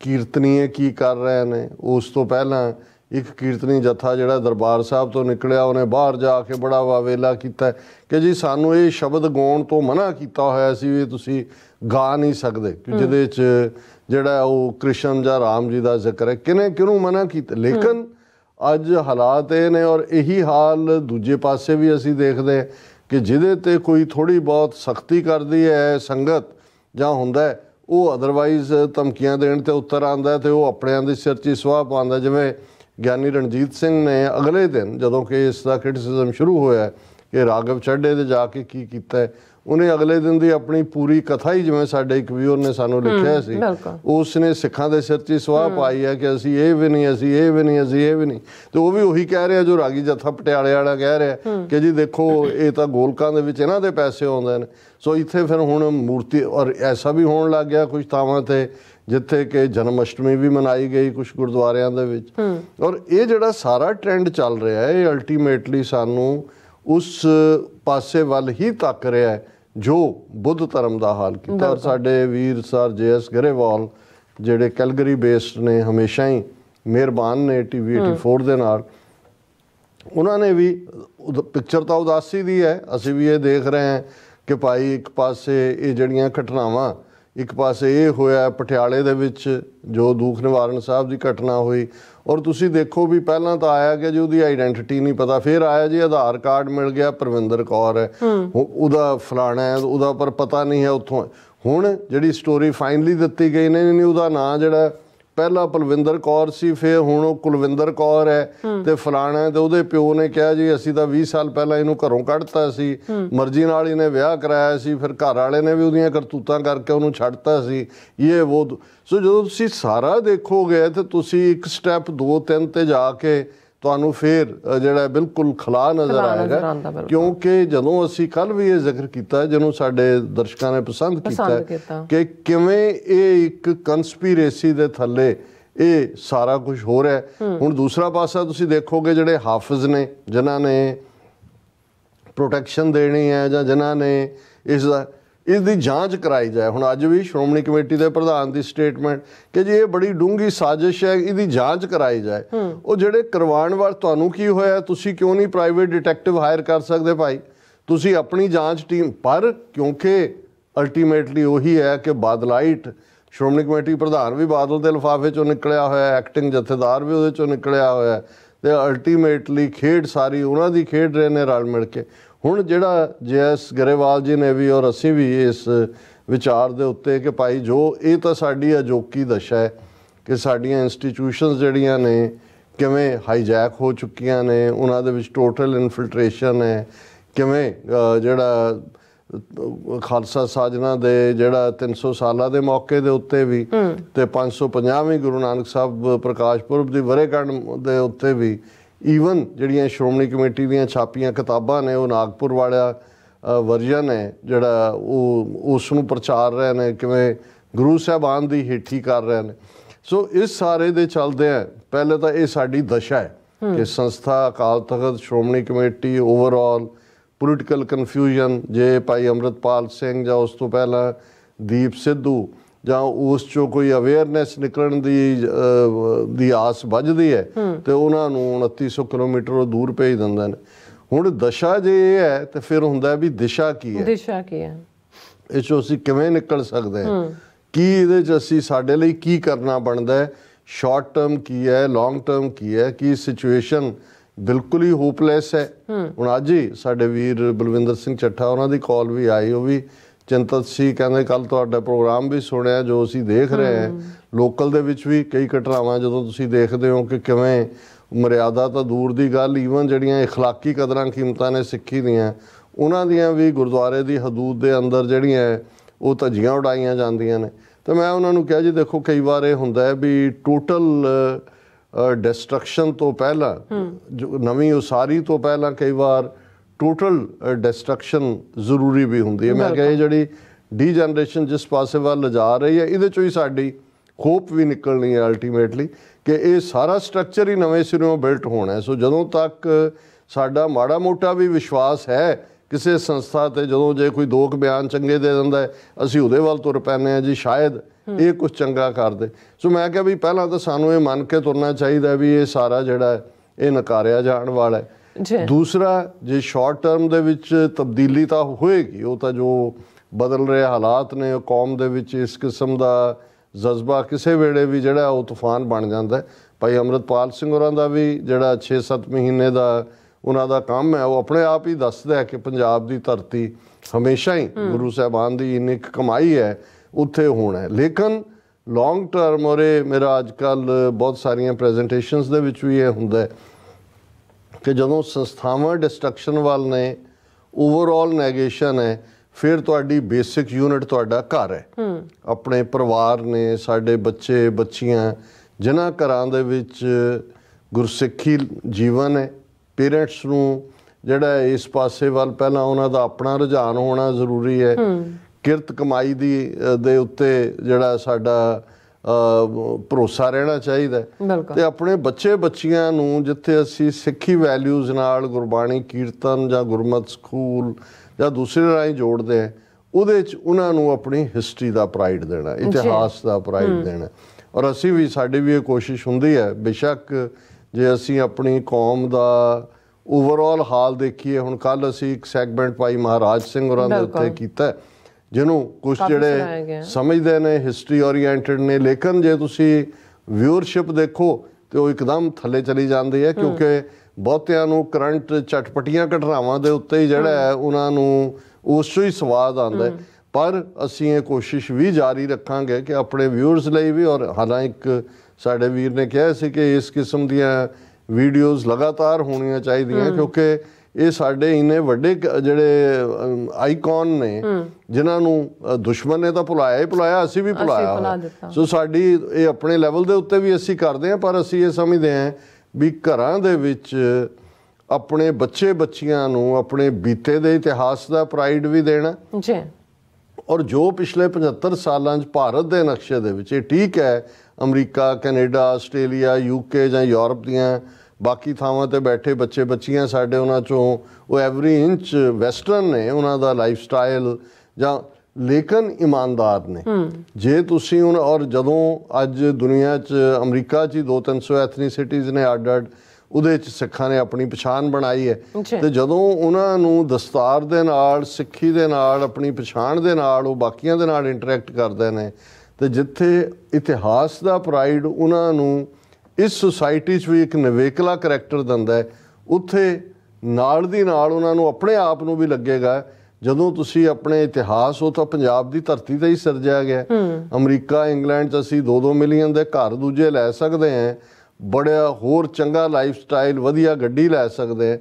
ਕੀਰਤਨੀਏ ਕੀ ਕਰ ਰਹੇ ਨੇ ਉਸ ਤੋਂ ਪਹਿਲਾਂ ਇੱਕ ਕੀਰਤਨੀ ਜਥਾ ਜਿਹੜਾ ਦਰਬਾਰ ਸਾਹਿਬ ਤੋਂ ਨਿਕਲਿਆ ਉਹਨੇ ਬਾਹਰ ਜਾ ਕੇ ਬੜਾ ਵਾਵੇਲਾ ਕੀਤਾ ਕਿ ਜੀ ਸਾਨੂੰ ਇਹ ਸ਼ਬਦ ਗਾਉਣ ਤੋਂ ਮਨਾ ਕੀਤਾ ਹੋਇਆ ਸੀ ਵੀ ਤੁਸੀਂ ਗਾ ਨਹੀਂ ਸਕਦੇ ਕਿ ਜਿਹਦੇ ਵਿੱਚ ਜਿਹੜਾ ਉਹ ਕ੍ਰਿਸ਼ਨ ਜਾਂ ਰਾਮ ਜੀ ਦਾ ਜ਼ਿਕਰ ਹੈ ਕਿਨੇ ਕਿਉਂ ਮਨਾ ਕੀਤਾ ਲੇਕਿਨ ਅੱਜ ਹਾਲਾਤ ਇਹ ਨੇ ਔਰ ਇਹੀ ਹਾਲ ਦੂਜੇ ਪਾਸੇ ਵੀ ਅਸੀਂ ਦੇਖਦੇ ਹਾਂ ਕਿ ਜਿਹਦੇ ਤੇ ਕੋਈ ਥੋੜੀ ਬਹੁਤ ਸਖਤੀ ਕਰਦੀ ਹੈ ਸੰਗਤ ਜਾਂ ਹੁੰਦਾ ਹੈ ਉਹ ਅਦਰਵਾਈਜ਼ ਧਮਕੀਆਂ ਦੇਣ ਤੇ ਉੱਤਰ ਆਂਦਾ ਤੇ ਉਹ ਆਪਣੇ ਦੇ ਸਿਰ 'ਚ ਸਵਾਹ ਪਾਉਂਦਾ ਜਿਵੇਂ ਗਿਆਨੀ ਰਣਜੀਤ ਸਿੰਘ ਨੇ ਅਗਲੇ ਦਿਨ ਜਦੋਂ ਕਿ ਇਸ ਦਾ ਕ੍ਰਿਟਿਸਿਜ਼ਮ ਸ਼ੁਰੂ ਹੋਇਆ ਕਿ ਰਾਗਵ ਚੱਡੇ ਤੇ ਜਾ ਕੇ ਕੀ ਕੀਤਾ ਉਹਨੇ ਅਗਲੇ ਦਿਨ ਦੀ ਆਪਣੀ ਪੂਰੀ ਕਥਾ ਹੀ ਜਿਵੇਂ ਸਾਡੇ ਇੱਕ ਵੀਰ ਨੇ ਸਾਨੂੰ ਲਿਖਿਆ ਸੀ ਉਸ ਨੇ ਸਿੱਖਾਂ ਦੇ ਸਿਰ 'ਚ ਸਵਾਹ ਪਾਈ ਹੈ ਕਿ ਅਸੀਂ ਇਹ ਵੀ ਨਹੀਂ ਅਸੀਂ ਇਹ ਵੀ ਨਹੀਂ ਅਸੀਂ ਇਹ ਵੀ ਨਹੀਂ ਤੇ ਉਹ ਵੀ ਉਹੀ ਕਹਿ ਰਿਹਾ ਜੋ ਰਾਗੀ ਜੱਥਾ ਪਟਿਆਲੇ ਵਾਲਾ ਕਹਿ ਰਿਹਾ ਕਿ ਜੀ ਦੇਖੋ ਇਹ ਤਾਂ ਗੋਲਕਾਂ ਦੇ ਵਿੱਚ ਇਹਨਾਂ ਦੇ ਪੈਸੇ ਆਉਂਦੇ ਨੇ ਸੋ ਇੱਥੇ ਫਿਰ ਹੁਣ ਮੂਰਤੀ ਔਰ ਐਸਾ ਵੀ ਹੋਣ ਲੱਗ ਗਿਆ ਕੁਝ ਥਾਵਾਂ ਤੇ ਜਿੱਥੇ ਕਿ ਜਨਮ ਅਸ਼ਟਮੀ ਵੀ ਮਨਾਈ ਗਈ ਕੁਝ ਗੁਰਦੁਆਰਿਆਂ ਦੇ ਵਿੱਚ ਔਰ ਇਹ ਜਿਹੜਾ ਸਾਰਾ ਟ੍ਰੈਂਡ ਚੱਲ ਰਿਹਾ ਹੈ ਇਹ ਅਲਟੀਮੇਟਲੀ ਸਾਨੂੰ ਉਸ ਪਾਸੇ ਵੱਲ ਹੀ ਤੱਕ ਰਿਹਾ ਹੈ ਜੋ ਬੁੱਧ ਧਰਮ ਦਾ ਹਾਲ ਕੀਤਾ ਔਰ ਸਾਡੇ ਵੀਰ ਸਰ ਜੇਐਸ ਗਰੇਵਾਲ ਜਿਹੜੇ ਕੈਲਗਰੀ ਬੇਸਡ ਨੇ ਹਮੇਸ਼ਾ ਹੀ ਮਿਹਰਬਾਨ ਨੇ ਟੀਵੀ 84 ਦੇ ਨਾਲ ਉਹਨਾਂ ਨੇ ਵੀ ਪਿਕਚਰ ਤਾਂ ਉਦਾਸੀ ਦੀ ਹੈ ਅਸੀਂ ਵੀ ਇਹ ਦੇਖ ਰਹੇ ਹਾਂ ਕਿ ਭਾਈ ਇੱਕ ਪਾਸੇ ਇਹ ਜਿਹੜੀਆਂ ਘਟਨਾਵਾਂ ਇੱਕ ਪਾਸੇ ਇਹ ਹੋਇਆ ਪਟਿਆਲੇ ਦੇ ਵਿੱਚ ਜੋ ਦੂਖ ਨਿਵਾਰਨ ਸਾਹਿਬ ਦੀ ਘਟਨਾ ਹੋਈ ਔਰ ਤੁਸੀਂ ਦੇਖੋ ਵੀ ਪਹਿਲਾਂ ਤਾਂ ਆਇਆ ਕਿ ਜੀ ਉਹਦੀ ਆਈਡੈਂਟੀਟੀ ਨਹੀਂ ਪਤਾ ਫਿਰ ਆਇਆ ਜੀ ਆਧਾਰ ਕਾਰਡ ਮਿਲ ਗਿਆ ਪ੍ਰਵਿੰਦਰ ਕੌਰ ਹੈ ਉਹਦਾ ਫਲਾਣਾ ਹੈ ਉਹਦਾ ਪਰ ਪਤਾ ਨਹੀਂ ਹੈ ਉੱਥੋਂ ਹੁਣ ਜਿਹੜੀ ਸਟੋਰੀ ਫਾਈਨਲੀ ਦਿੱਤੀ ਗਈ ਨੇ ਨਹੀਂ ਉਹਦਾ ਨਾਂ ਜਿਹੜਾ ਪਹਿਲਾਂ ਬਲਵਿੰਦਰ ਕੌਰ ਸੀ ਫਿਰ ਹੁਣ ਉਹ ਕੁਲਵਿੰਦਰ ਕੌਰ ਹੈ ਤੇ ਫਲਾਣਾ ਤੇ ਉਹਦੇ ਪਿਓ ਨੇ ਕਿਹਾ ਜੀ ਅਸੀਂ ਤਾਂ 20 ਸਾਲ ਪਹਿਲਾਂ ਇਹਨੂੰ ਘਰੋਂ ਕੱਢਤਾ ਸੀ ਮਰਜ਼ੀ ਨਾਲ ਇਹਨੇ ਵਿਆਹ ਕਰਾਇਆ ਸੀ ਫਿਰ ਘਰ ਵਾਲੇ ਨੇ ਵੀ ਉਹਦੀਆਂ ਕਰਤੂਤਾਂ ਕਰਕੇ ਉਹਨੂੰ ਛੱਡਤਾ ਸੀ ਇਹ ਉਹ ਸੋ ਜਦੋਂ ਤੁਸੀਂ ਸਾਰਾ ਦੇਖੋਗੇ ਤੇ ਤੁਸੀਂ ਇੱਕ ਸਟੈਪ 2 3 ਤੇ ਜਾ ਕੇ ਤੁਹਾਨੂੰ ਫੇਰ ਜਿਹੜਾ ਬਿਲਕੁਲ ਖਲਾ ਨਜ਼ਰ ਆਏਗਾ ਕਿਉਂਕਿ ਜਦੋਂ ਅਸੀਂ ਕੱਲ ਵੀ ਇਹ ਜ਼ਿਕਰ ਕੀਤਾ ਜਦੋਂ ਸਾਡੇ ਦਰਸ਼ਕਾਂ ਨੇ ਪਸੰਦ ਕੀਤਾ ਕਿ ਕਿਵੇਂ ਇਹ ਇੱਕ ਕਨਸਪੀਰੇਸੀ ਦੇ ਥੱਲੇ ਇਹ ਸਾਰਾ ਕੁਝ ਹੋ ਰਿਹਾ ਹੁਣ ਦੂਸਰਾ ਪਾਸਾ ਤੁਸੀਂ ਦੇਖੋਗੇ ਜਿਹੜੇ ਹਾਫਿਜ਼ ਨੇ ਜਿਨ੍ਹਾਂ ਨੇ ਪ੍ਰੋਟੈਕਸ਼ਨ ਦੇਣੀ ਹੈ ਜਾਂ ਜਿਨ੍ਹਾਂ ਨੇ ਇਸ ਦਾ ਇਸ ਦੀ ਜਾਂਚ ਕਰਾਈ ਜਾਏ ਹੁਣ ਅੱਜ ਵੀ ਸ਼੍ਰੋਮਣੀ ਕਮੇਟੀ ਦੇ ਪ੍ਰਧਾਨ ਦੀ ਸਟੇਟਮੈਂਟ ਕਿ ਜੀ ਇਹ ਬੜੀ ਡੂੰਗੀ ਸਾਜ਼ਿਸ਼ ਹੈ ਇਹਦੀ ਜਾਂਚ ਕਰਾਈ ਜਾਏ ਉਹ ਜਿਹੜੇ ਕਰਵਾਉਣ ਵਾਲ ਤੁਹਾਨੂੰ ਕੀ ਹੋਇਆ ਤੁਸੀਂ ਕਿਉਂ ਨਹੀਂ ਪ੍ਰਾਈਵੇਟ ਡਿਟੈਕਟਿਵ ਹਾਇਰ ਕਰ ਸਕਦੇ ਭਾਈ ਤੁਸੀਂ ਆਪਣੀ ਜਾਂਚ ਟੀਮ ਪਰ ਕਿਉਂਕਿ ਅਲਟੀਮੇਟਲੀ ਉਹੀ ਹੈ ਕਿ ਬਾਦਲਾਈਟ ਸ਼੍ਰੋਮਣੀ ਕਮੇਟੀ ਪ੍ਰਧਾਨ ਵੀ ਬਾਦਲ ਦੇ ਲਫਾਫੇ ਚੋਂ ਨਿਕਲਿਆ ਹੋਇਆ ਐਕਟਿੰਗ ਜਥੇਦਾਰ ਵੀ ਉਹਦੇ ਚੋਂ ਨਿਕਲਿਆ ਹੋਇਆ ਤੇ ਅਲਟੀਮੇਟਲੀ ਖੇਡ ਸਾਰੀ ਉਹਨਾਂ ਦੀ ਖੇਡ ਰਹੇ ਨੇ ਰਲ ਮਿਲ ਕੇ ਹੁਣ ਜਿਹੜਾ ਜੈਸ ਗਰੇਵਾਲ ਜੀ ਨੇ ਵੀ ਔਰ ਅਸੀਂ ਵੀ ਇਸ ਵਿਚਾਰ ਦੇ ਉੱਤੇ ਕਿ ਭਾਈ ਜੋ ਇਹ ਤਾਂ ਸਾਡੀ ਅਜੋਕੀ ਦਸ਼ਾ ਹੈ ਕਿ ਸਾਡੀਆਂ ਇੰਸਟੀਟਿਊਸ਼ਨਸ ਜਿਹੜੀਆਂ ਨੇ ਕਿਵੇਂ ਹਾਈਜੈਕ ਹੋ ਚੁੱਕੀਆਂ ਨੇ ਉਹਨਾਂ ਦੇ ਵਿੱਚ ਟੋਟਲ ਇਨਫਿਲਟ੍ਰੇਸ਼ਨ ਹੈ ਕਿਵੇਂ ਜਿਹੜਾ ਖਾਲਸਾ ਸਾਜਨਾ ਦੇ ਜਿਹੜਾ 300 ਸਾਲਾਂ ਦੇ ਮੌਕੇ ਦੇ ਉੱਤੇ ਵੀ ਤੇ 550ਵੀਂ ਗੁਰੂ ਨਾਨਕ ਸਾਹਿਬ ਪ੍ਰਕਾਸ਼ ਪੁਰਬ ਦੀ ਵਰੇਗੰਢ ਦੇ ਉੱਤੇ ਵੀ ਈਵਨ ਜਿਹੜੀਆਂ ਸ਼੍ਰੋਮਣੀ ਕਮੇਟੀ ਦੀਆਂ ਛਾਪੀਆਂ ਕਿਤਾਬਾਂ ਨੇ ਉਹ ਨਾਗਪੁਰ ਵਾਲਾ ਵਰਜਨ ਹੈ ਜਿਹੜਾ ਉਹ ਉਸ ਨੂੰ ਪ੍ਰਚਾਰ ਰਹੇ ਨੇ ਕਿਵੇਂ ਗੁਰੂ ਸਾਹਿਬਾਨ ਦੀ ਹੀਠੀ ਕਰ ਰਹੇ ਨੇ ਸੋ ਇਸ ਸਾਰੇ ਦੇ ਚੱਲਦੇ ਆ ਪਹਿਲੇ ਤਾਂ ਇਹ ਸਾਡੀ ਦਸ਼ਾ ਹੈ ਕਿ ਸੰਸਥਾ Akal Takht Shiromani committee overall political confusion ਜੇ ਭਾਈ ਅਮਰਤਪਾਲ ਸਿੰਘ ਜਾਂ ਉਸ ਤੋਂ ਪਹਿਲਾਂ ਦੀਪ ਸਿੱਧੂ ਜਾਂ ਉਸ ਚੋਂ ਕੋਈ ਅਵੇਅਰਨੈਸ ਨਿਕਲਣ ਦੀ ਦੀ ਆਸ ਵੱਜਦੀ ਹੈ ਤੇ ਉਹਨਾਂ ਨੂੰ 2900 ਕਿਲੋਮੀਟਰ ਦੂਰ ਭੇਜ ਦਿੰਦੇ ਨੇ ਹੁਣ ਦਸ਼ਾ ਜੇ ਇਹ ਹੈ ਤੇ ਫਿਰ ਹੁੰਦਾ ਵੀ ਦਿਸ਼ਾ ਕੀ ਹੈ ਦਿਸ਼ਾ ਕੀ ਹੈ ਇਸ ਚੋਂ ਅਸੀਂ ਕਿਵੇਂ ਨਿਕਲ ਸਕਦੇ ਹਾਂ ਕੀ ਇਹਦੇ ਚ ਅਸੀਂ ਸਾਡੇ ਲਈ ਕੀ ਕਰਨਾ ਬਣਦਾ ਹੈ ਸ਼ਾਰਟ ਟਰਮ ਕੀ ਹੈ ਲੌਂਗ ਟਰਮ ਕੀ ਹੈ ਕੀ ਸਿਚੁਏਸ਼ਨ ਬਿਲਕੁਲ ਹੀ ਹੋਪਲੈਸ ਹੈ ਹੁਣ ਅੱਜ ਹੀ ਸਾਡੇ ਵੀਰ ਬਲਵਿੰਦਰ ਸਿੰਘ ਚੱਠਾ ਉਹਨਾਂ ਦੀ ਕਾਲ ਵੀ ਆਈ ਉਹ ਵੀ ਚਿੰਤਤ ਸੀ ਕਹਿੰਦੇ ਕੱਲ ਤੁਹਾਡਾ ਪ੍ਰੋਗਰਾਮ ਵੀ ਸੁਣਿਆ ਜੋ ਅਸੀਂ ਦੇਖ ਰਹੇ ਹਾਂ ਲੋਕਲ ਦੇ ਵਿੱਚ ਵੀ ਕਈ ਘਟਰਾਵਾਂ ਜਦੋਂ ਤੁਸੀਂ ਦੇਖਦੇ ਹੋ ਕਿ ਕਿਵੇਂ ਮਰਿਆਦਾ ਤਾਂ ਦੂਰ ਦੀ ਗੱਲ ਈਵਨ ਜਿਹੜੀਆਂ اخلاقی ਕਦਰਾਂ ਕੀਮਤਾਂ ਨੇ ਸਿੱਖੀ ਦੀਆਂ ਉਹਨਾਂ ਦੀਆਂ ਵੀ ਗੁਰਦੁਆਰੇ ਦੀ ਹਦੂਦ ਦੇ ਅੰਦਰ ਜਿਹੜੀਆਂ ਉਹ ਧਜੀਆਂ ਉਡਾਈਆਂ ਜਾਂਦੀਆਂ ਨੇ ਤਾਂ ਮੈਂ ਉਹਨਾਂ ਨੂੰ ਕਿਹਾ ਜੀ ਦੇਖੋ ਕਈ ਵਾਰ ਇਹ ਹੁੰਦਾ ਹੈ ਵੀ ਟੋਟਲ ਡਿਸਟਰਕਸ਼ਨ ਤੋਂ ਪਹਿਲਾਂ ਨਵੀਂ ਉਸਾਰੀ ਤੋਂ ਪਹਿਲਾਂ ਕਈ ਵਾਰ ਟੋਟਲ ਡਿਸਟਰਕਸ਼ਨ ਜ਼ਰੂਰੀ ਵੀ ਹੁੰਦੀ ਹੈ ਮੈਂ ਕਹਿੰਦਾ ਜਿਹੜੀ ਡੀ ਜਨਰੇਸ਼ਨ ਜਿਸ ਪਾਸੇ ਵੱਲ ਜਾ ਰਹੀ ਹੈ ਇਹਦੇ ਚੋਂ ਹੀ ਸਾਡੀ ਹੋਪ ਵੀ ਨਿਕਲਣੀ ਹੈ ਅਲਟੀਮੇਟਲੀ ਕਿ ਇਹ ਸਾਰਾ ਸਟਰਕਚਰ ਹੀ ਨਵੇਂ ਸਿਰੋਂ ਬਿਲਟ ਹੋਣਾ ਹੈ ਸੋ ਜਦੋਂ ਤੱਕ ਸਾਡਾ ਮਾੜਾ ਮੋਟਾ ਵੀ ਵਿਸ਼ਵਾਸ ਹੈ ਕਿਸੇ ਸੰਸਥਾ ਤੇ ਜਦੋਂ ਜੇ ਕੋਈ ਦੋਖ ਬਿਆਨ ਚੰਗੇ ਦੇ ਦਿੰਦਾ ਅਸੀਂ ਉਹਦੇ ਵੱਲ ਤੁਰ ਪੈਨੇ ਆ ਜੀ ਸ਼ਾਇਦ ਇਹ ਕੁਝ ਚੰਗਾ ਕਰ ਦੇ ਸੋ ਮੈਂ ਕਿਹਾ ਵੀ ਪਹਿਲਾਂ ਤਾਂ ਸਾਨੂੰ ਇਹ ਮੰਨ ਕੇ ਤੁਰਨਾ ਚਾਹੀਦਾ ਵੀ ਇਹ ਸਾਰਾ ਜਿਹੜਾ ਇਹ ਨਕਾਰਿਆ ਜਾਣ ਵਾਲਾ ਹੈ ਦੂਸਰਾ ਜੇ ਸ਼ਾਰਟ ਟਰਮ ਦੇ ਵਿੱਚ ਤਬਦੀਲੀ ਤਾਂ ਹੋਏਗੀ ਉਹ ਤਾਂ ਜੋ ਬਦਲ ਰਹੇ ਹਾਲਾਤ ਨੇ ਕੌਮ ਦੇ ਵਿੱਚ ਇਸ ਕਿਸਮ ਦਾ ਜਜ਼ਬਾ ਕਿਸੇ ਵੇਲੇ ਵੀ ਜਿਹੜਾ ਉਹ ਤੂਫਾਨ ਬਣ ਜਾਂਦਾ ਭਾਈ ਅਮਰਤਪਾਲ ਸਿੰਘ ਹੋਰਾਂ ਦਾ ਵੀ ਜਿਹੜਾ 6-7 ਮਹੀਨੇ ਦਾ ਉਹਨਾਂ ਦਾ ਕੰਮ ਹੈ ਉਹ ਆਪਣੇ ਆਪ ਹੀ ਦੱਸਦਾ ਹੈ ਕਿ ਪੰਜਾਬ ਦੀ ਧਰਤੀ ਹਮੇਸ਼ਾ ਹੀ ਗੁਰੂ ਸਾਹਿਬਾਨ ਦੀ ਇੰਨੀ ਕਮਾਈ ਹੈ ਉੱਥੇ ਹੋਣਾ ਹੈ ਲੇਕਿਨ ਲੌਂਗ ਟਰਮ ਔਰੇ ਮੇਰਾ ਅੱਜਕੱਲ ਬਹੁਤ ਸਾਰੀਆਂ ਪ੍ਰੈਜੈਂਟੇਸ਼ਨਸ ਦੇ ਵਿੱਚ ਵੀ ਇਹ ਹੁੰਦਾ ਹੈ ਕਿ ਜਦੋਂ ਸੰਸਥਾਵਾਂ ਡਿਸਟਰਕਸ਼ਨ ਵੱਲ ਨੇ ਓਵਰਆਲ ਨੈਗੇਸ਼ਨ ਹੈ ਫਿਰ ਤੁਹਾਡੀ ਬੇਸਿਕ ਯੂਨਿਟ ਤੁਹਾਡਾ ਘਰ ਹੈ ਆਪਣੇ ਪਰਿਵਾਰ ਨੇ ਸਾਡੇ ਬੱਚੇ ਬੱਚੀਆਂ ਜਿਨ੍ਹਾਂ ਘਰਾਂ ਦੇ ਵਿੱਚ ਗੁਰਸਿੱਖੀ ਜੀਵਨ ਹੈ ਪੇਰੈਂਟਸ ਨੂੰ ਜਿਹੜਾ ਇਸ ਪਾਸੇ ਵੱਲ ਪਹਿਲਾਂ ਉਹਨਾਂ ਦਾ ਆਪਣਾ ਰੁਝਾਨ ਹੋਣਾ ਜ਼ਰੂਰੀ ਹੈ ਕਿਰਤ ਕਮਾਈ ਦੀ ਦੇ ਉੱਤੇ ਜਿਹੜਾ ਸਾਡਾ ਭਰੋਸਾ ਰਹਿਣਾ ਚਾਹੀਦਾ ਤੇ ਆਪਣੇ ਬੱਚੇ ਬੱਚੀਆਂ ਨੂੰ ਜਿੱਥੇ ਅਸੀਂ ਸਿੱਖੀ ਵੈਲਿਊਜ਼ ਨਾਲ ਗੁਰਬਾਣੀ ਕੀਰਤਨ ਜਾਂ ਗੁਰਮਤ ਸਕੂਲ ਜਾਂ ਦੂਸਰੇ ਰਾਹੀਂ ਜੋੜਦੇ ਆ ਉਹਦੇ ਵਿੱਚ ਉਹਨਾਂ ਨੂੰ ਆਪਣੀ ਹਿਸਟਰੀ ਦਾ ਪ੍ਰਾਈਡ ਦੇਣਾ ਇਤਿਹਾਸ ਦਾ ਪ੍ਰਾਈਡ ਦੇਣਾ ਔਰ ਅਸੀਂ ਵੀ ਸਾਡੇ ਵੀ ਇਹ ਕੋਸ਼ਿਸ਼ ਹੁੰਦੀ ਹੈ ਬਿਸ਼ੱਕ ਜੇ ਅਸੀਂ ਆਪਣੀ ਕੌਮ ਦਾ ਓਵਰਆਲ ਹਾਲ ਦੇਖੀਏ ਹੁਣ ਕੱਲ ਅਸੀਂ ਇੱਕ ਸੈਗਮੈਂਟ ਪਾਈ ਮਹਾਰਾਜ ਸਿੰਘ ਹੋਰਾਂ ਦੇ ਉੱਤੇ ਕੀਤਾ ਜਿਹਨੂੰ ਕੁਝ ਜਿਹੜੇ ਸਮਝਦੇ ਨੇ ਹਿਸਟਰੀ ਓਰੀਐਂਟਡ ਨੇ ਲੇਕਿਨ ਜੇ ਤੁਸੀਂ ਵਿਊਅਰਸ਼ਿਪ ਦੇਖੋ ਤੇ ਉਹ ਇੱਕਦਮ ਥੱਲੇ ਚਲੀ ਜਾਂਦੀ ਹੈ ਕਿਉਂਕਿ ਬਹੁਤਿਆਂ ਨੂੰ ਕਰੰਟ ਚਟਪਟੀਆਂ ਘਟਨਾਵਾਂ ਦੇ ਉੱਤੇ ਹੀ ਜਿਹੜਾ ਹੈ ਉਹਨਾਂ ਨੂੰ ਉਸ ਤੋਂ ਹੀ ਸਵਾਦ ਆਉਂਦਾ ਹੈ ਪਰ ਅਸੀਂ ਇਹ ਕੋਸ਼ਿਸ਼ ਵੀ ਜਾਰੀ ਰੱਖਾਂਗੇ ਕਿ ਆਪਣੇ ਵਿਊਅਰਸ ਲਈ ਵੀ ਔਰ ਹਾਲਾਂਕਿ ਸਾਡੇ ਵੀਰ ਨੇ ਕਿਹਾ ਸੀ ਕਿ ਇਸ ਕਿਸਮ ਦੀਆਂ ਵੀਡੀਓਜ਼ ਲਗਾਤਾਰ ਹੋਣੀਆਂ ਚਾਹੀਦੀਆਂ ਕਿਉਂਕਿ ਇਹ ਸਾਡੇ ਇਨੇ ਵੱਡੇ ਜਿਹੜੇ ਆਈਕਨ ਨੇ ਜਿਨ੍ਹਾਂ ਨੂੰ ਦੁਸ਼ਮਣ ਨੇ ਤਾਂ ਭੁਲਾਇਆ ਹੀ ਭੁਲਾਇਆ ਅਸੀਂ ਵੀ ਭੁਲਾਇਆ ਸੋ ਸਾਡੀ ਇਹ ਆਪਣੇ ਲੈਵਲ ਦੇ ਉੱਤੇ ਵੀ ਅਸੀਂ ਕਰਦੇ ਹਾਂ ਪਰ ਅਸੀਂ ਇਹ ਸਮਝਦੇ ਹਾਂ ਵੀ ਘਰਾਂ ਦੇ ਵਿੱਚ ਆਪਣੇ ਬੱਚੇ ਬੱਚੀਆਂ ਨੂੰ ਆਪਣੇ ਬੀਤੇ ਦੇ ਇਤਿਹਾਸ ਦਾ ਪ੍ਰਾਈਡ ਵੀ ਦੇਣਾ ਜੀ ਔਰ ਜੋ ਪਿਛਲੇ 75 ਸਾਲਾਂ 'ਚ ਭਾਰਤ ਦੇ ਨਕਸ਼ੇ ਦੇ ਵਿੱਚ ਇਹ ਠੀਕ ਹੈ ਅਮਰੀਕਾ ਕੈਨੇਡਾ ਆਸਟ੍ਰੇਲੀਆ ਯੂਕੇ ਜਾਂ ਯੂਰਪ ਦੀਆਂ ਬਾਕੀ ਥਾਵਾਂ ਤੇ ਬੈਠੇ ਬੱਚੇ ਬੱਚੀਆਂ ਸਾਡੇ ਉਹਨਾਂ ਚੋਂ ਉਹ ਐਵਰੀ ਇੰਚ ਵੈਸਟਰਨ ਨੇ ਉਹਨਾਂ ਦਾ ਲਾਈਫ ਸਟਾਈਲ ਜਾਂ ਲੇਕਿਨ ਇਮਾਨਦਾਰ ਨੇ ਜੇ ਤੁਸੀਂ ਹੁਣ ਔਰ ਜਦੋਂ ਅੱਜ ਦੁਨੀਆ 'ਚ ਅਮਰੀਕਾ 'ਚ 2-300 ਐਥਨੀਸਿਟੀਜ਼ ਨੇ ਅੱਡ-ਅੱਡ ਉਹਦੇ 'ਚ ਸਿੱਖਾਂ ਨੇ ਆਪਣੀ ਪਛਾਣ ਬਣਾਈ ਹੈ ਤੇ ਜਦੋਂ ਉਹਨਾਂ ਨੂੰ ਦਸਤਾਰ ਦੇ ਨਾਲ ਸਿੱਖੀ ਦੇ ਨਾਲ ਆਪਣੀ ਪਛਾਣ ਦੇ ਨਾਲ ਉਹ ਬਾਕੀਆਂ ਦੇ ਨਾਲ ਇੰਟਰੈਕਟ ਕਰਦੇ ਨੇ ਤੇ ਜਿੱਥੇ ਇਤਿਹਾਸ ਦਾ ਪ੍ਰਾਈਡ ਉਹਨਾਂ ਨੂੰ ਇਸ ਸੋਸਾਇਟੀ 'ਚ ਵੀ ਇੱਕ ਨਵੇਕਲਾ ਕੈਰੈਕਟਰ ਦਿੰਦਾ ਹੈ ਉੱਥੇ ਨਾਲ ਦੀ ਨਾਲ ਉਹਨਾਂ ਨੂੰ ਆਪਣੇ ਆਪ ਨੂੰ ਵੀ ਲੱਗੇਗਾ ਜਦੋਂ ਤੁਸੀਂ ਆਪਣੇ ਇਤਿਹਾਸ ਉਹ ਤਾਂ ਪੰਜਾਬ ਦੀ ਧਰਤੀ ਤੇ ਹੀ ਸਿਰਜਿਆ ਗਿਆ ਅਮਰੀਕਾ ਇੰਗਲੈਂਡ 'ਚ ਅਸੀਂ 2-2 ਮਿਲੀਅਨ ਦੇ ਘਰ ਦੂਜੇ ਲੈ ਸਕਦੇ ਹਾਂ ਬੜਿਆ ਹੋਰ ਚੰਗਾ ਲਾਈਫ ਸਟਾਈਲ ਵਧੀਆ ਗੱਡੀ ਲੈ ਸਕਦੇ